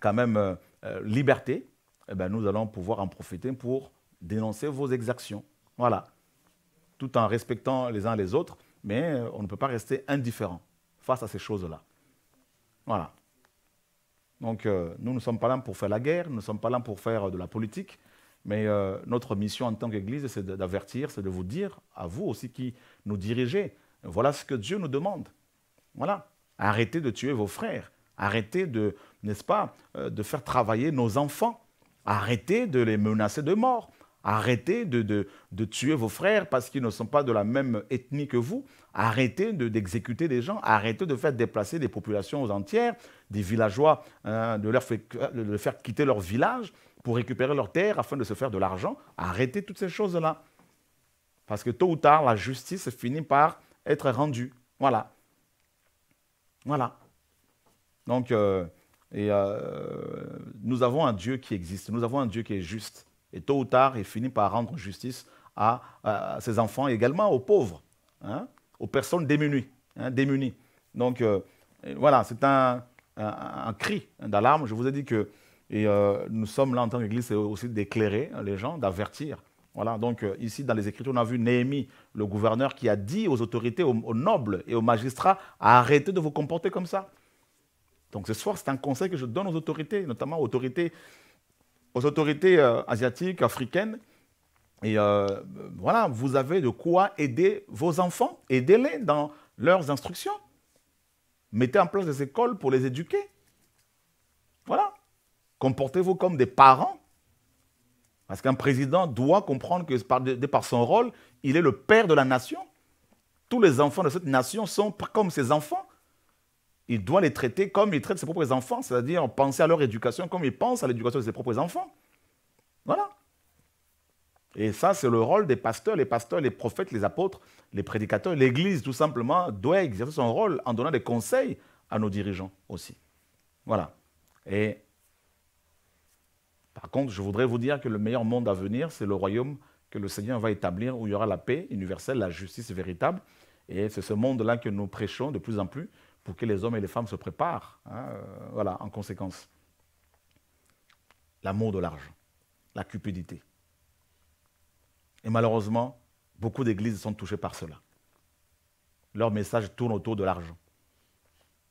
quand même, liberté, eh ben, nous allons pouvoir en profiter pour dénoncer vos exactions. Voilà tout en respectant les uns les autres, mais euh, on ne peut pas rester indifférent face à ces choses-là. Voilà. Donc euh, nous ne sommes pas là pour faire la guerre, nous ne sommes pas là pour faire de la politique, mais euh, notre mission en tant qu'Église, c'est d'avertir, c'est de vous dire, à vous aussi qui nous dirigez, voilà ce que Dieu nous demande. Voilà. Arrêtez de tuer vos frères, arrêtez de, n'est-ce pas, de faire travailler nos enfants, arrêtez de les menacer de mort, Arrêtez de, tuer vos frères parce qu'ils ne sont pas de la même ethnie que vous. Arrêtez d'exécuter des gens. Arrêtez de faire déplacer des populations entières, des villageois, hein, de, leur faire quitter leur village pour récupérer leurs terres afin de se faire de l'argent. Arrêtez toutes ces choses-là. Parce que tôt ou tard, la justice finit par être rendue. Voilà. Voilà. Donc, euh, et, euh, nous avons un Dieu qui existe. Nous avons un Dieu qui est juste et tôt ou tard, il finit par rendre justice à, ses enfants également aux pauvres, hein, aux personnes démunies. Hein, donc euh, voilà, c'est un, cri d'alarme. Je vous ai dit que euh, nous sommes là en tant qu'Église, c'est aussi d'éclairer les gens, d'avertir. Voilà, donc euh, ici dans les Écritures, on a vu Néhémie, le gouverneur, qui a dit aux autorités, aux nobles et aux magistrats, arrêtez de vous comporter comme ça. Donc ce soir, c'est un conseil que je donne aux autorités, notamment aux autorités aux autorités euh, asiatiques, africaines. Et euh, voilà, vous avez de quoi aider vos enfants, aidez-les dans leurs instructions. Mettez en place des écoles pour les éduquer. Voilà. Comportez-vous comme des parents. Parce qu'un président doit comprendre que par, par son rôle, il est le père de la nation. Tous les enfants de cette nation sont comme ses enfants il doit les traiter comme il traite ses propres enfants, c'est-à-dire penser à leur éducation comme il pense à l'éducation de ses propres enfants. Voilà. Et ça, c'est le rôle des pasteurs, les pasteurs, les prophètes, les apôtres, les prédicateurs, l'Église, tout simplement, doit exercer son rôle en donnant des conseils à nos dirigeants aussi. Voilà. Et par contre, je voudrais vous dire que le meilleur monde à venir, c'est le royaume que le Seigneur va établir où il y aura la paix universelle, la justice véritable. Et c'est ce monde-là que nous prêchons de plus en plus pour que les hommes et les femmes se préparent hein, euh, voilà, en conséquence. L'amour de l'argent, la cupidité. Et malheureusement, beaucoup d'églises sont touchées par cela. Leur message tourne autour de l'argent.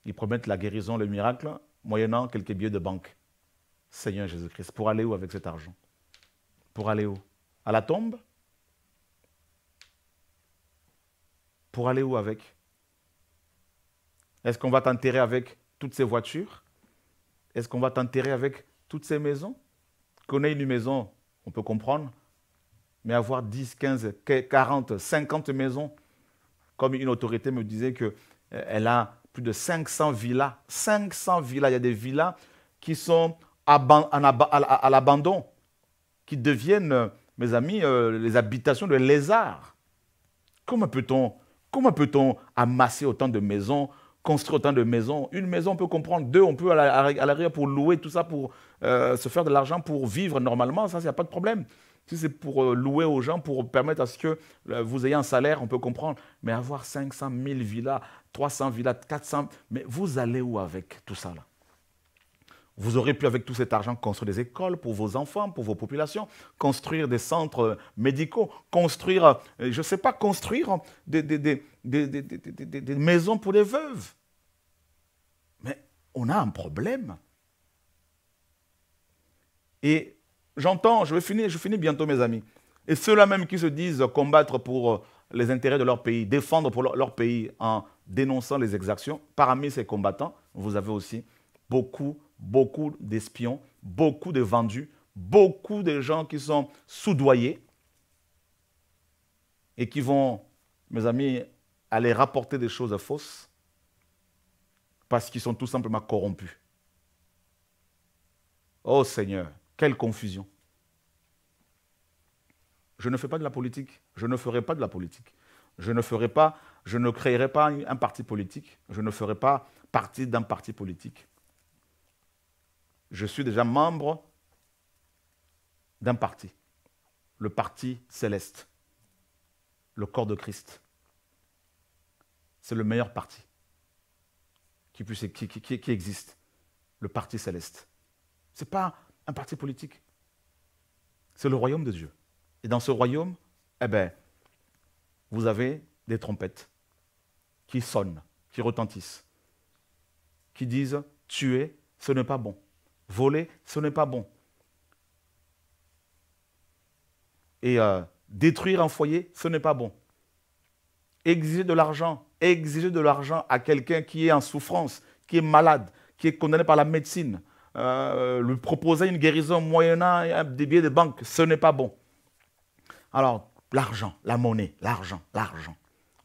Ils promettent la guérison, le miracle, moyennant quelques billets de banque. Seigneur Jésus-Christ, pour aller où avec cet argent Pour aller où À la tombe Pour aller où avec est-ce qu'on va t'enterrer avec toutes ces voitures Est-ce qu'on va t'enterrer avec toutes ces maisons Qu'on ait une maison, on peut comprendre, mais avoir 10, 15, 40, 50 maisons, comme une autorité me disait qu'elle euh, a plus de 500 villas. 500 villas, il y a des villas qui sont à l'abandon, qui deviennent, euh, mes amis, euh, les habitations de lézards. Comment peut-on peut amasser autant de maisons, construire autant de maisons. Une maison, on peut comprendre. Deux, on peut aller à l'arrière pour louer tout ça, pour euh, se faire de l'argent, pour vivre normalement. Ça, il n'y a pas de problème. Si c'est pour euh, louer aux gens, pour permettre à ce que euh, vous ayez un salaire, on peut comprendre. Mais avoir 500, 000 villas, 300 villas, 400, mais vous allez où avec tout ça là vous aurez pu, avec tout cet argent, construire des écoles pour vos enfants, pour vos populations, construire des centres médicaux, construire, je ne sais pas, construire des, des des, maisons pour les veuves. Mais on a un problème. Et j'entends, je vais finir, je finis bientôt mes amis. Et ceux-là même qui se disent combattre pour euh, les intérêts de leur pays, défendre pour leur pays en dénonçant les exactions, parmi ces combattants, vous avez aussi beaucoup, beaucoup d'espions, beaucoup de vendus, beaucoup de gens qui sont soudoyés et qui vont, mes amis, aller rapporter des choses fausses parce qu'ils sont tout simplement corrompus. Oh Seigneur, quelle confusion. Je ne fais pas de la politique, je ne ferai pas de la politique. Je ne ferai pas, je ne créerai pas un parti politique, je ne ferai pas partie d'un parti politique. Je suis déjà membre d'un parti, le parti céleste, le corps de Christ c'est le meilleur parti qui, puisse, qui, existe, le parti céleste. Ce n'est pas un parti politique, c'est le royaume de Dieu. Et dans ce royaume, eh ben, vous avez des trompettes qui sonnent, qui retentissent, qui disent tuer, ce n'est pas bon, voler, ce n'est pas bon. Et euh, détruire un foyer, ce n'est pas bon. Exiger de l'argent, exiger de l'argent à quelqu'un qui est en souffrance, qui est malade, qui est condamné par la médecine, euh, lui proposer une guérison moyennant des billets de banque, ce n'est pas bon. Alors, l'argent, la monnaie, l'argent, l'argent.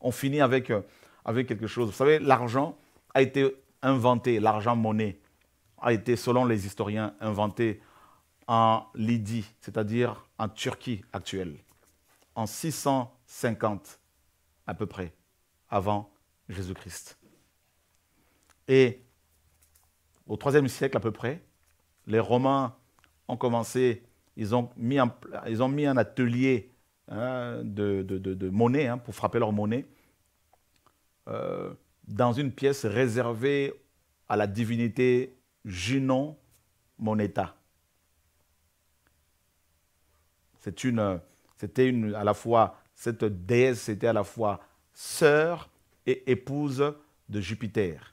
On finit avec, euh, avec quelque chose. Vous savez, l'argent a été inventé, l'argent monnaie a été, selon les historiens, inventé en Lydie, c'est-à-dire en Turquie actuelle, en 650 à peu près avant Jésus-Christ. Et au troisième siècle à peu près, les Romains ont commencé, ils ont mis un, atelier hein, de, monnaie hein, pour frapper leur monnaie euh, dans une pièce réservée à la divinité Junon Moneta. C'était à la fois, cette déesse était à la fois sœur et épouse de Jupiter.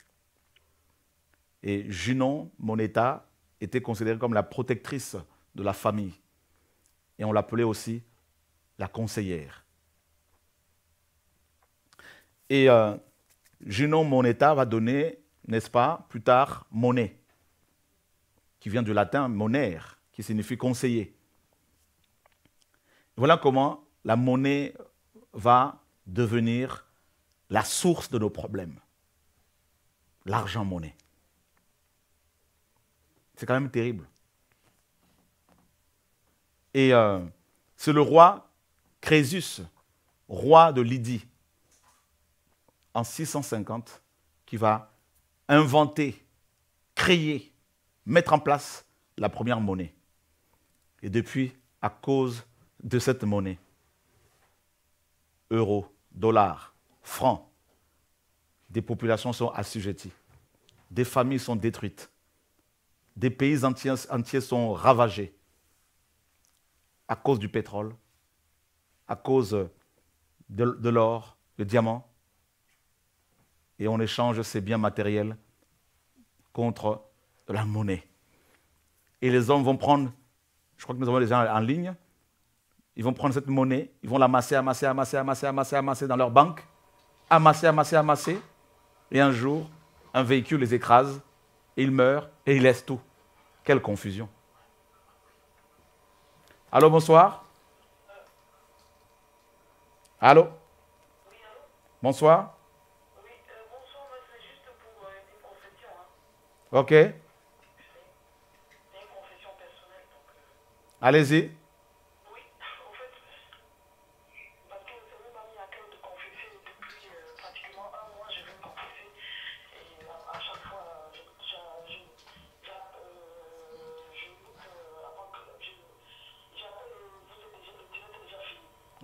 Et Junon, Moneta, était considérée comme la protectrice de la famille. Et on l'appelait aussi la conseillère. Et Juno euh, Junon Moneta va donner, n'est-ce pas, plus tard, monnaie, qui vient du latin monere », qui signifie conseiller. Voilà comment la monnaie va devenir la source de nos problèmes. L'argent-monnaie. C'est quand même terrible. Et euh, c'est le roi Crésus, roi de Lydie, en 650, qui va inventer, créer, mettre en place la première monnaie. Et depuis, à cause de cette monnaie, euro, dollars, francs. Des populations sont assujetties. Des familles sont détruites. Des pays entiers, sont ravagés à cause du pétrole, à cause de, l'or, le diamant. Et on échange ces biens matériels contre de la monnaie. Et les hommes vont prendre, je crois que nous avons les gens en ligne, ils vont prendre cette monnaie, ils vont l'amasser, amasser, amasser, amasser, amasser, amasser dans leur banque, amasser, amasser, amasser. Et un jour, un véhicule les écrase, ils meurent et ils laissent tout. Quelle confusion. Allô, bonsoir. Allô Bonsoir. Oui, euh, juste pour euh, une hein. Ok. Euh, Allez-y.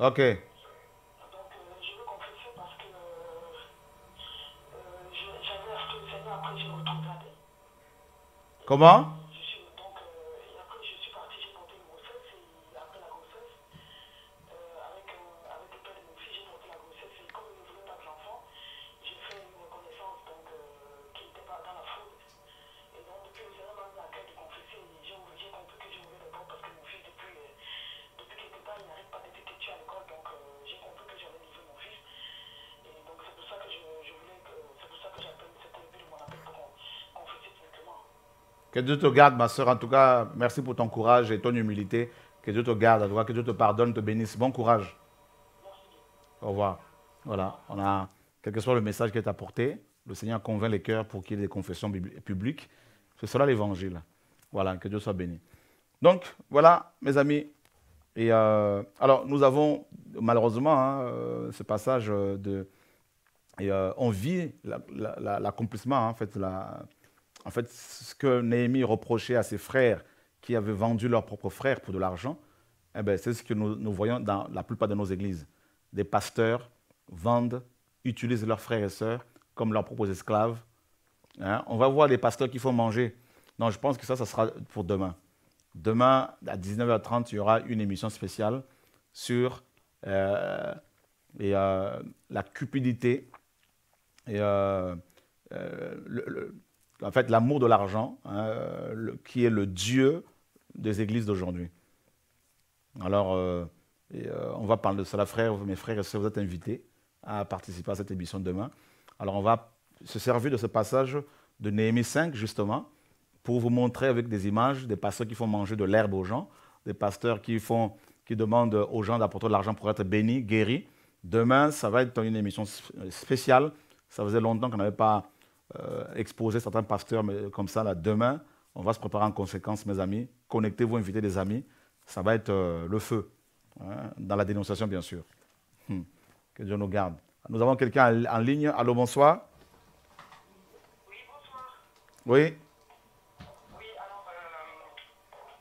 Ok. Donc, euh, je veux confesser parce que euh, euh j'avais acheté c'est Seigneur, après j'ai retourné. Comment Que Dieu te garde, ma soeur. En tout cas, merci pour ton courage et ton humilité. Que Dieu te garde, toi. Que Dieu te pardonne, te bénisse. Bon courage. Au revoir. Voilà, on a, quel que soit le message qui est apporté, le Seigneur convainc les cœurs pour qu'il y ait des confessions publiques. C'est cela l'évangile. Voilà, que Dieu soit béni. Donc, voilà, mes amis. Et euh, alors, nous avons malheureusement hein, euh, ce passage euh, de. Et on vit l'accomplissement, hein, en fait, la, en fait, ce que Néhémie reprochait à ses frères qui avaient vendu leurs propres frères pour de l'argent, eh ben, c'est ce que nous, voyons dans la plupart de nos églises. Des pasteurs vendent, utilisent leurs frères et sœurs comme leurs propres esclaves. Hein. On va voir des pasteurs qui font manger. Non, je pense que ça, ça sera pour demain. Demain, à 19h30, il y aura une émission spéciale sur euh, euh, la cupidité et euh, le en fait, l'amour de l'argent, hein, qui est le Dieu des églises d'aujourd'hui. Alors, euh, euh, on va parler de cela, frère, mes frères et sœurs, vous êtes invités à participer à cette émission de demain. Alors, on va se servir de ce passage de Néhémie 5, justement, pour vous montrer avec des images des pasteurs qui font manger de l'herbe aux gens, des pasteurs qui, font, qui demandent aux gens d'apporter de l'argent pour être bénis, guéris. Demain, ça va être une émission spéciale. Ça faisait longtemps qu'on n'avait pas euh, exposer certains pasteurs euh, comme ça. Là, demain, on va se préparer en conséquence, mes amis. Connectez-vous, invitez des amis. Ça va être euh, le feu, hein, dans la dénonciation, bien sûr. Hmm. Que Dieu nous garde. Nous avons quelqu'un en ligne. Allô, bonsoir. Oui, bonsoir. Oui. Oui, alors,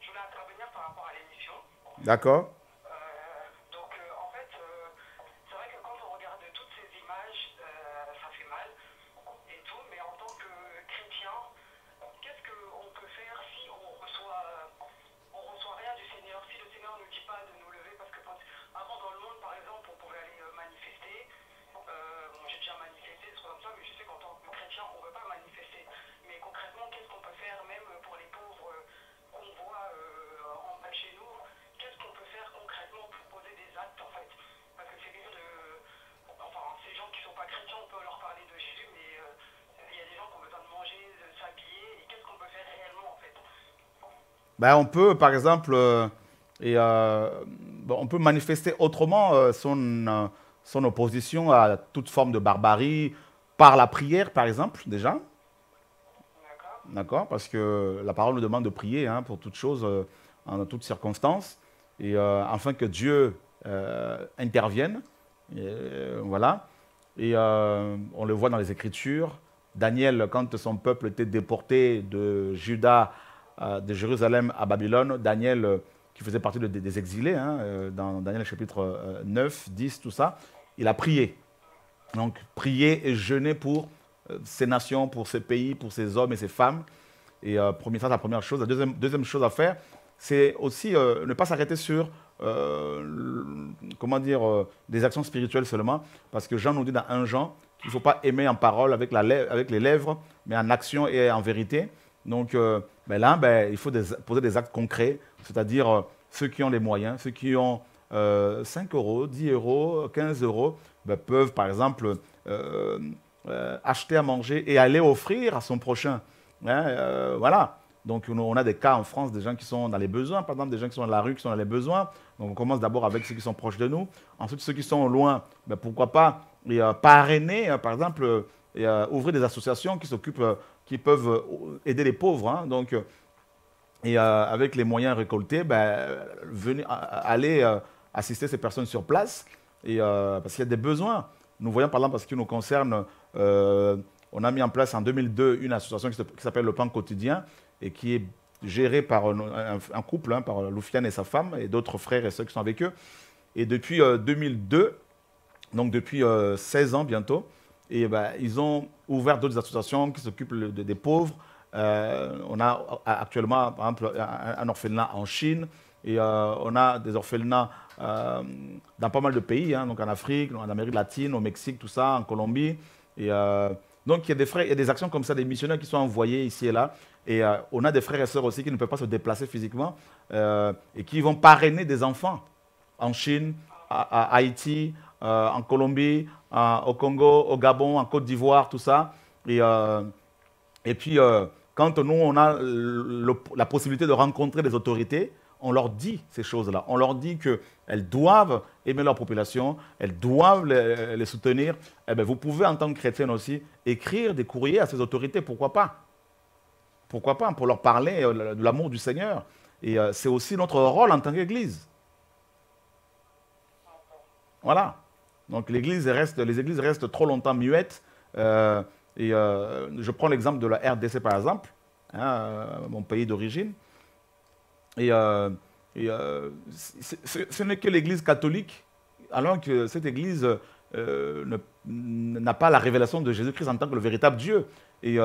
je voulais intervenir par rapport à l'émission. D'accord. Ben, on peut, par exemple, euh, et, euh, on peut manifester autrement euh, son, son opposition à toute forme de barbarie par la prière, par exemple, déjà. D'accord Parce que la parole nous demande de prier hein, pour toutes choses, en toutes circonstances, et afin que Dieu intervienne. voilà. Et on le voit dans les Écritures. Daniel, quand son peuple était déporté de Juda euh, de Jérusalem à Babylone, Daniel, euh, qui faisait partie des exilés, hein, euh, dans Daniel chapitre 9, 10, tout ça, il a prié. Donc, prier et jeûner pour ces nations, pour ces pays, pour ces hommes et ces femmes. Et ça, c'est la première chose. La deuxième, chose à faire, c'est aussi ne pas s'arrêter sur comment dire, des actions spirituelles seulement, parce que Jean nous dit dans 1 Jean qu'il ne faut pas aimer en parole avec, avec les lèvres, mais en action et en vérité. Donc euh, ben là, ben, il faut poser des actes concrets, c'est-à-dire euh, ceux qui ont les moyens, ceux qui ont 5 euh, euros, 10 euros, 15 euros, ben, peuvent par exemple acheter à manger et aller offrir à son prochain. Hein, voilà. Donc on a des cas en France des gens qui sont dans les besoins, par exemple des gens qui sont dans la rue, qui sont dans les besoins. Donc on commence d'abord avec ceux qui sont proches de nous. Ensuite ceux qui sont loin, pourquoi pas parrainer, par exemple, ouvrir des associations qui s'occupent qui peuvent euh, aider les pauvres. Hein. donc, euh, et euh, avec les moyens récoltés, ben, aller assister ces personnes sur place, et, parce qu'il y a des besoins. Nous voyons par exemple, parce ce nous concerne, on a mis en place en 2002 une association qui s'appelle le Plan Quotidien, et qui est gérée par un, couple, hein, par Loufiane et sa femme, et d'autres frères et ceux qui sont avec eux. Et depuis 2002, donc depuis 16 ans bientôt, et ben, ils ont ouvert d'autres associations qui s'occupent des, pauvres. Euh, on a euh, actuellement, par exemple, un, orphelinat en Chine et euh, on a des orphelinats dans pas mal de pays, hein, donc en Afrique, en Amérique latine, au Mexique, tout ça, en Colombie. Et, donc il y, a des frères, il y a des actions comme ça, des missionnaires qui sont envoyés ici et là. Et on a des frères et sœurs aussi qui ne peuvent pas se déplacer physiquement et qui vont parrainer des enfants en Chine, à, à Haïti, en Colombie, au Congo, au Gabon, en Côte d'Ivoire, tout ça. Et, euh, et puis, euh, quand nous, on a la possibilité de rencontrer des autorités, on leur dit ces choses-là. On leur dit qu'elles doivent aimer leur population, elles doivent les, soutenir. Eh ben, vous pouvez, en tant que chrétienne aussi, écrire des courriers à ces autorités, pourquoi pas Pourquoi pas Pour leur parler euh, de l'amour du Seigneur. Et c'est aussi notre rôle en tant qu'Église. Voilà. Donc reste, les églises restent trop longtemps muettes. Euh, et euh, je prends l'exemple de la RDC par exemple, hein, euh, mon pays d'origine. Et, ce n'est que l'église catholique, alors que cette église n'a pas la révélation de Jésus-Christ en tant que le véritable Dieu. Et,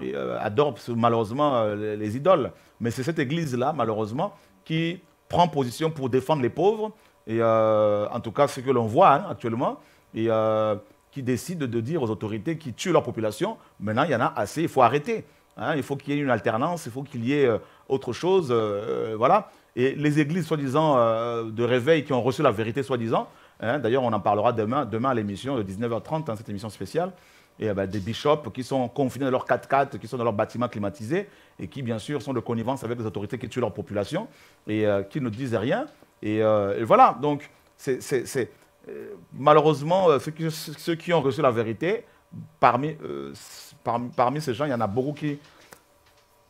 et adore malheureusement les idoles. Mais c'est cette église-là, malheureusement, qui prend position pour défendre les pauvres, et euh, en tout cas ce que l'on voit hein, actuellement, et, euh, qui décident de dire aux autorités qui tuent leur population, maintenant il y en a assez, il faut arrêter. Hein, il faut qu'il y ait une alternance, il faut qu'il y ait euh, autre chose. voilà. Et les églises, soi-disant, de réveil qui ont reçu la vérité, soi-disant, hein, d'ailleurs on en parlera demain, demain à l'émission de 19h30, dans cette émission spéciale, et eh ben, des bishops qui sont confinés dans leur 4x4, qui sont dans leurs bâtiments climatisés, et qui, bien sûr, sont de connivence avec les autorités qui tuent leur population, et qui ne disent rien, euh, et, voilà, donc euh, malheureusement euh, ceux qui, ont reçu la vérité, parmi, ces gens, il y en a beaucoup qui,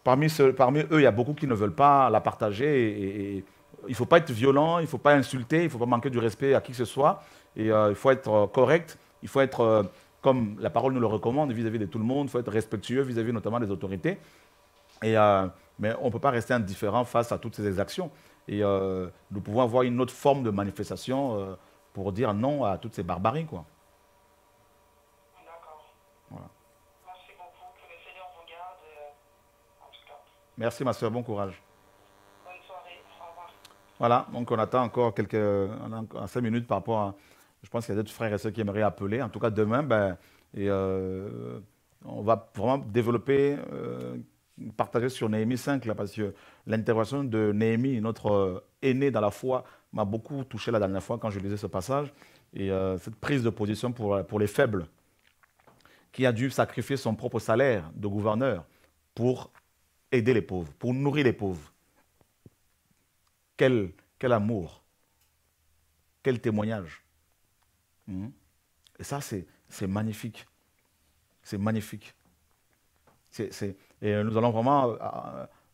Parmi, eux, il y a beaucoup qui ne veulent pas la partager. il ne faut pas être violent, il ne faut pas insulter, il ne faut pas manquer du respect à qui que ce soit. il faut être correct, il faut être, comme la parole nous le recommande, vis-à-vis de tout le monde, il faut être respectueux vis-à-vis notamment des autorités. Et, mais on ne peut pas rester indifférent face à toutes ces exactions et euh, nous pouvons avoir une autre forme de manifestation euh, pour dire non à toutes ces barbaries. Quoi. D'accord. Merci beaucoup. Euh, Merci, ma soeur. Bon courage. Bonne soirée. Au revoir. Voilà. Donc, on attend encore quelques. On 5 minutes par rapport à. Je pense qu'il y a d'autres frères et sœurs qui aimeraient appeler. En tout cas, demain, ben, et, on va vraiment développer partager sur Néhémie 5, parce que l'intervention de Néhémie, notre euh, aîné dans la foi, m'a beaucoup touché la dernière fois quand je lisais ce passage. Et euh, cette prise de position pour, euh, pour les faibles, qui a dû sacrifier son propre salaire de gouverneur pour aider les pauvres, pour nourrir les pauvres. Quel, quel amour, quel témoignage. Mmh. Et ça, c'est magnifique. C'est magnifique. C'est et euh, nous allons vraiment euh,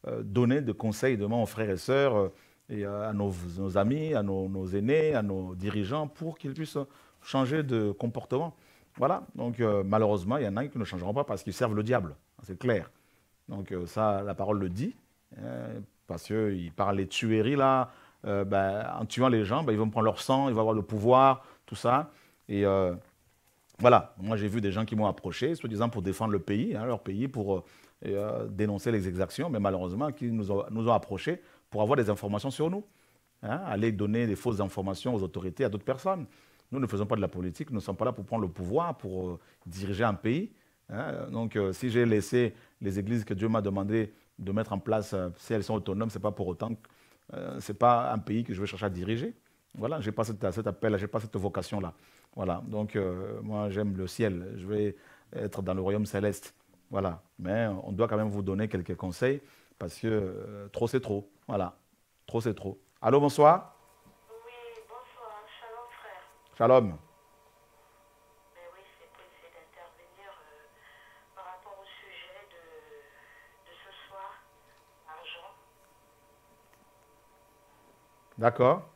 euh, donner des conseils demain aux frères et sœurs et à nos, amis, à nos, aînés, à nos dirigeants pour qu'ils puissent changer de comportement. Voilà, donc malheureusement, il y en a qui ne changeront pas parce qu'ils servent le diable, c'est clair. Donc ça, la parole le dit, parce hein, parce qu'ils parlent les tueries là, ben, en tuant les gens, ben, ils vont prendre leur sang, ils vont avoir le pouvoir, tout ça. Et voilà, moi j'ai vu des gens qui m'ont approché, soi-disant pour défendre le pays, hein, leur pays, pour euh, dénoncer les exactions, mais malheureusement, qui nous ont, nous approchés pour avoir des informations sur nous. Hein, aller donner des fausses informations aux autorités, à d'autres personnes. Nous ne faisons pas de la politique, nous ne sommes pas là pour prendre le pouvoir, pour euh, diriger un pays. Hein. Donc, euh, si j'ai laissé les églises que Dieu m'a demandé de mettre en place, si elles sont autonomes, ce n'est pas pour autant que ce n'est pas un pays que je vais chercher à diriger. Voilà, je n'ai pas cet, cet appel, je n'ai pas cette vocation-là. Voilà, donc moi j'aime le ciel, je vais être dans le royaume céleste. Voilà. Mais on doit quand même vous donner quelques conseils parce que euh, trop c'est trop. Voilà. Trop c'est trop. Allô, bonsoir. Oui, bonsoir. Shalom, frère. Shalom. Mais oui, c'est pour essayer d'intervenir euh, par rapport au sujet de ce soir, argent. D'accord.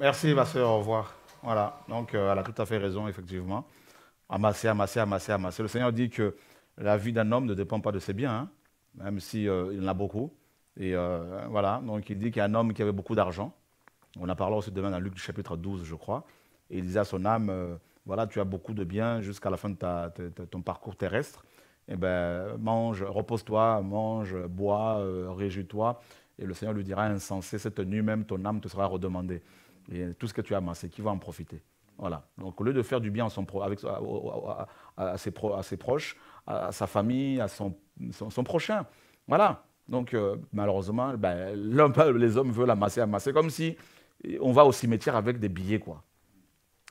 Merci, ma soeur, au revoir. Voilà, donc euh, elle a tout à fait raison, effectivement. Amasser, amasser, amasser, amasser. Le Seigneur dit que la vie d'un homme ne dépend pas de ses biens, hein, même s'il si, euh, en a beaucoup. Et euh, voilà, donc il dit qu'il y a un homme qui avait beaucoup d'argent. On a parlé aussi demain dans Luc chapitre 12, je crois. Et il disait à son âme, voilà, tu as beaucoup de biens jusqu'à la fin de ta, ton parcours terrestre. Eh bien, mange, repose-toi, mange, bois, réjouis-toi. Et le Seigneur lui dira, insensé, cette nuit même, ton âme te sera redemandée. Et tout ce que tu as amassé, qui va en profiter Voilà. Donc au lieu de faire du bien à, son avec, ses, proches, à, sa famille, à son, prochain. Voilà. Donc euh, malheureusement, ben, les hommes veulent amasser, amasser, comme si on va au cimetière avec des billets, quoi.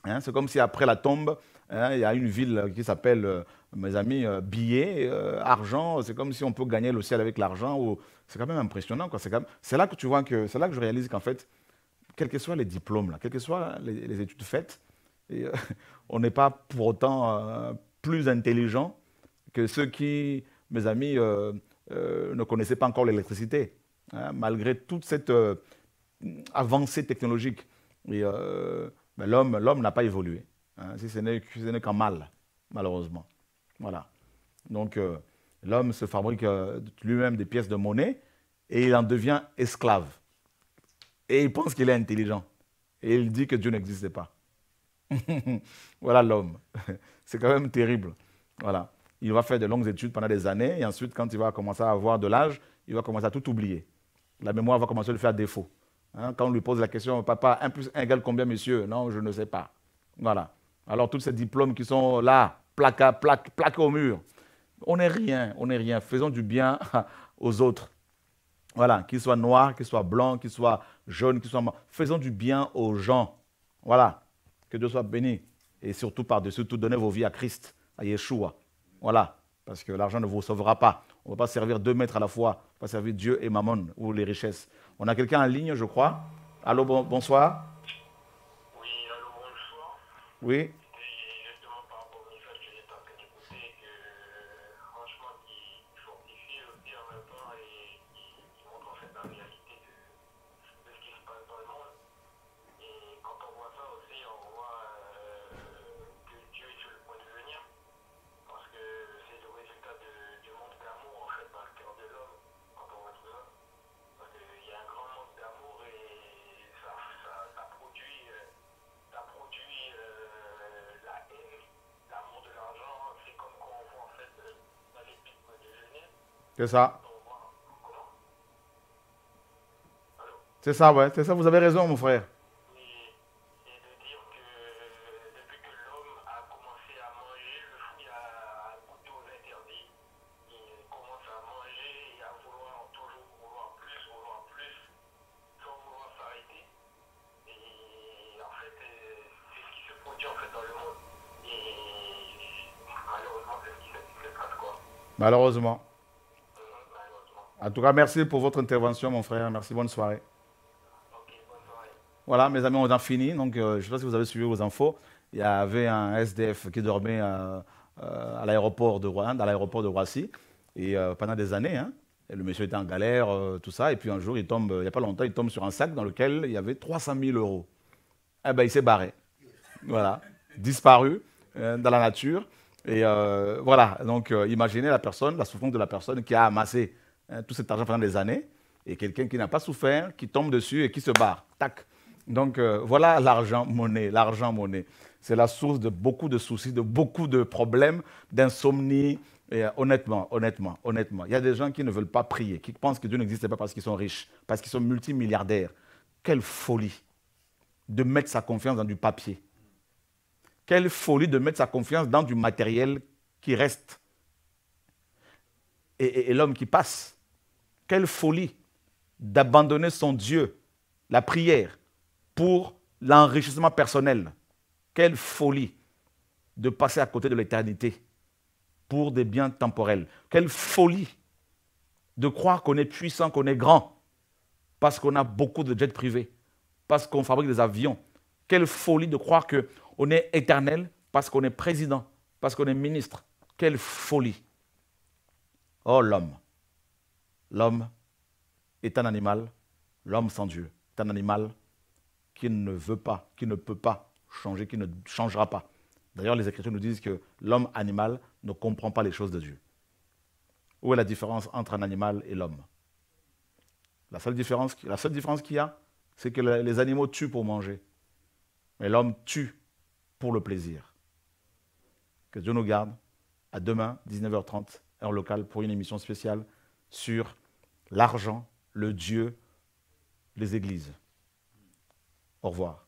Hein, c'est comme si après la tombe, hein, il y a une ville qui s'appelle, euh, mes amis, euh, billets, argent. C'est comme si on peut gagner le ciel avec l'argent. Ou... C'est quand même impressionnant. C'est, là que tu vois que c'est là que je réalise qu'en fait, quels que soient les diplômes, quelles que soient les, études faites, euh, on n'est pas pour autant euh, plus intelligent que ceux qui, mes amis, euh, ne connaissaient pas encore l'électricité, hein, malgré toute cette avancée technologique. Ben, l'homme n'a pas évolué, hein, si ce n'est qu'en mal, malheureusement. Voilà. Donc, l'homme se fabrique lui-même des pièces de monnaie et il en devient esclave. Et il pense qu'il est intelligent. Et il dit que Dieu n'existe pas. voilà l'homme. C'est quand même terrible. Voilà. Il va faire de longues études pendant des années et ensuite, quand il va commencer à avoir de l'âge, il va commencer à tout oublier. La mémoire va commencer à lui faire défaut. Hein, quand on lui pose la question, papa, 1 plus 1 égale combien, monsieur Non, je ne sais pas. Voilà. Alors, tous ces diplômes qui sont là, plaqués au mur, on n'est rien, on n'est rien. Faisons du bien aux autres. Voilà, qu'ils soient noirs, qu'ils soient blancs, qu'ils soient jeunes qui sont morts. Faisons du bien aux gens. Voilà. Que Dieu soit béni. Et surtout, par-dessus tout, donnez vos vies à Christ, à Yeshua. Voilà. Parce que l'argent ne vous sauvera pas. On ne va pas servir deux maîtres à la fois. On va servir Dieu et Mammon ou les richesses. On a quelqu'un en ligne, je crois. Allô, bonsoir. Oui, allô, bonsoir. Oui. C'est ça. C'est ça, ouais, c'est ça, vous avez raison mon frère. Et de dire que depuis que l'homme a commencé à manger, le fruit a couteau interdit. Il commence à manger et à vouloir toujours vouloir plus, vouloir plus, sans vouloir s'arrêter. Et en fait, c'est ce qui se produit en fait dans le monde. Et malheureusement, c'est ce qui s'est passé, quoi. Malheureusement. En tout cas, merci pour votre intervention, mon frère. Merci, bonne soirée. Voilà, mes amis, on a fini. Donc, euh, je ne sais pas si vous avez suivi vos infos. Il y avait un SDF qui dormait euh, euh, à, l'aéroport de Rouen, dans l'aéroport de Roissy, et pendant des années. Hein, le monsieur était en galère, tout ça. Et puis un jour, il tombe, il n'y a pas longtemps, il tombe sur un sac dans lequel il y avait 300 000 euros. Eh ben, il s'est barré. Voilà, disparu dans la nature. Et voilà, donc imaginez la personne, la souffrance de la personne qui a amassé Hein, tout cet argent pendant des années, et quelqu'un qui n'a pas souffert, qui tombe dessus et qui se barre. Tac. Donc euh, voilà l'argent monnaie, l'argent monnaie. C'est la source de beaucoup de soucis, de beaucoup de problèmes, d'insomnie. Euh, honnêtement, honnêtement, honnêtement, il y a des gens qui ne veulent pas prier, qui pensent que Dieu n'existe pas parce qu'ils sont riches, parce qu'ils sont multimilliardaires. Quelle folie de mettre sa confiance dans du papier. Quelle folie de mettre sa confiance dans du matériel qui reste. et l'homme qui passe, quelle folie d'abandonner son Dieu, la prière, pour l'enrichissement personnel. Quelle folie de passer à côté de l'éternité pour des biens temporels. Quelle folie de croire qu'on est puissant, qu'on est grand, parce qu'on a beaucoup de jets privés, parce qu'on fabrique des avions. Quelle folie de croire qu'on est éternel parce qu'on est président, parce qu'on est ministre. Quelle folie. Oh l'homme, l'homme est un animal, l'homme sans Dieu est un animal qui ne veut pas, qui ne peut pas changer, qui ne changera pas. D'ailleurs, les Écritures nous disent que l'homme animal ne comprend pas les choses de Dieu. Où est la différence entre un animal et l'homme la seule différence, la seule différence qu'il y a, c'est que les animaux tuent pour manger, mais l'homme tue pour le plaisir. Que Dieu nous garde. À demain, 19h30, heure locale, pour une émission spéciale sur l'argent, le Dieu, les églises. Au revoir.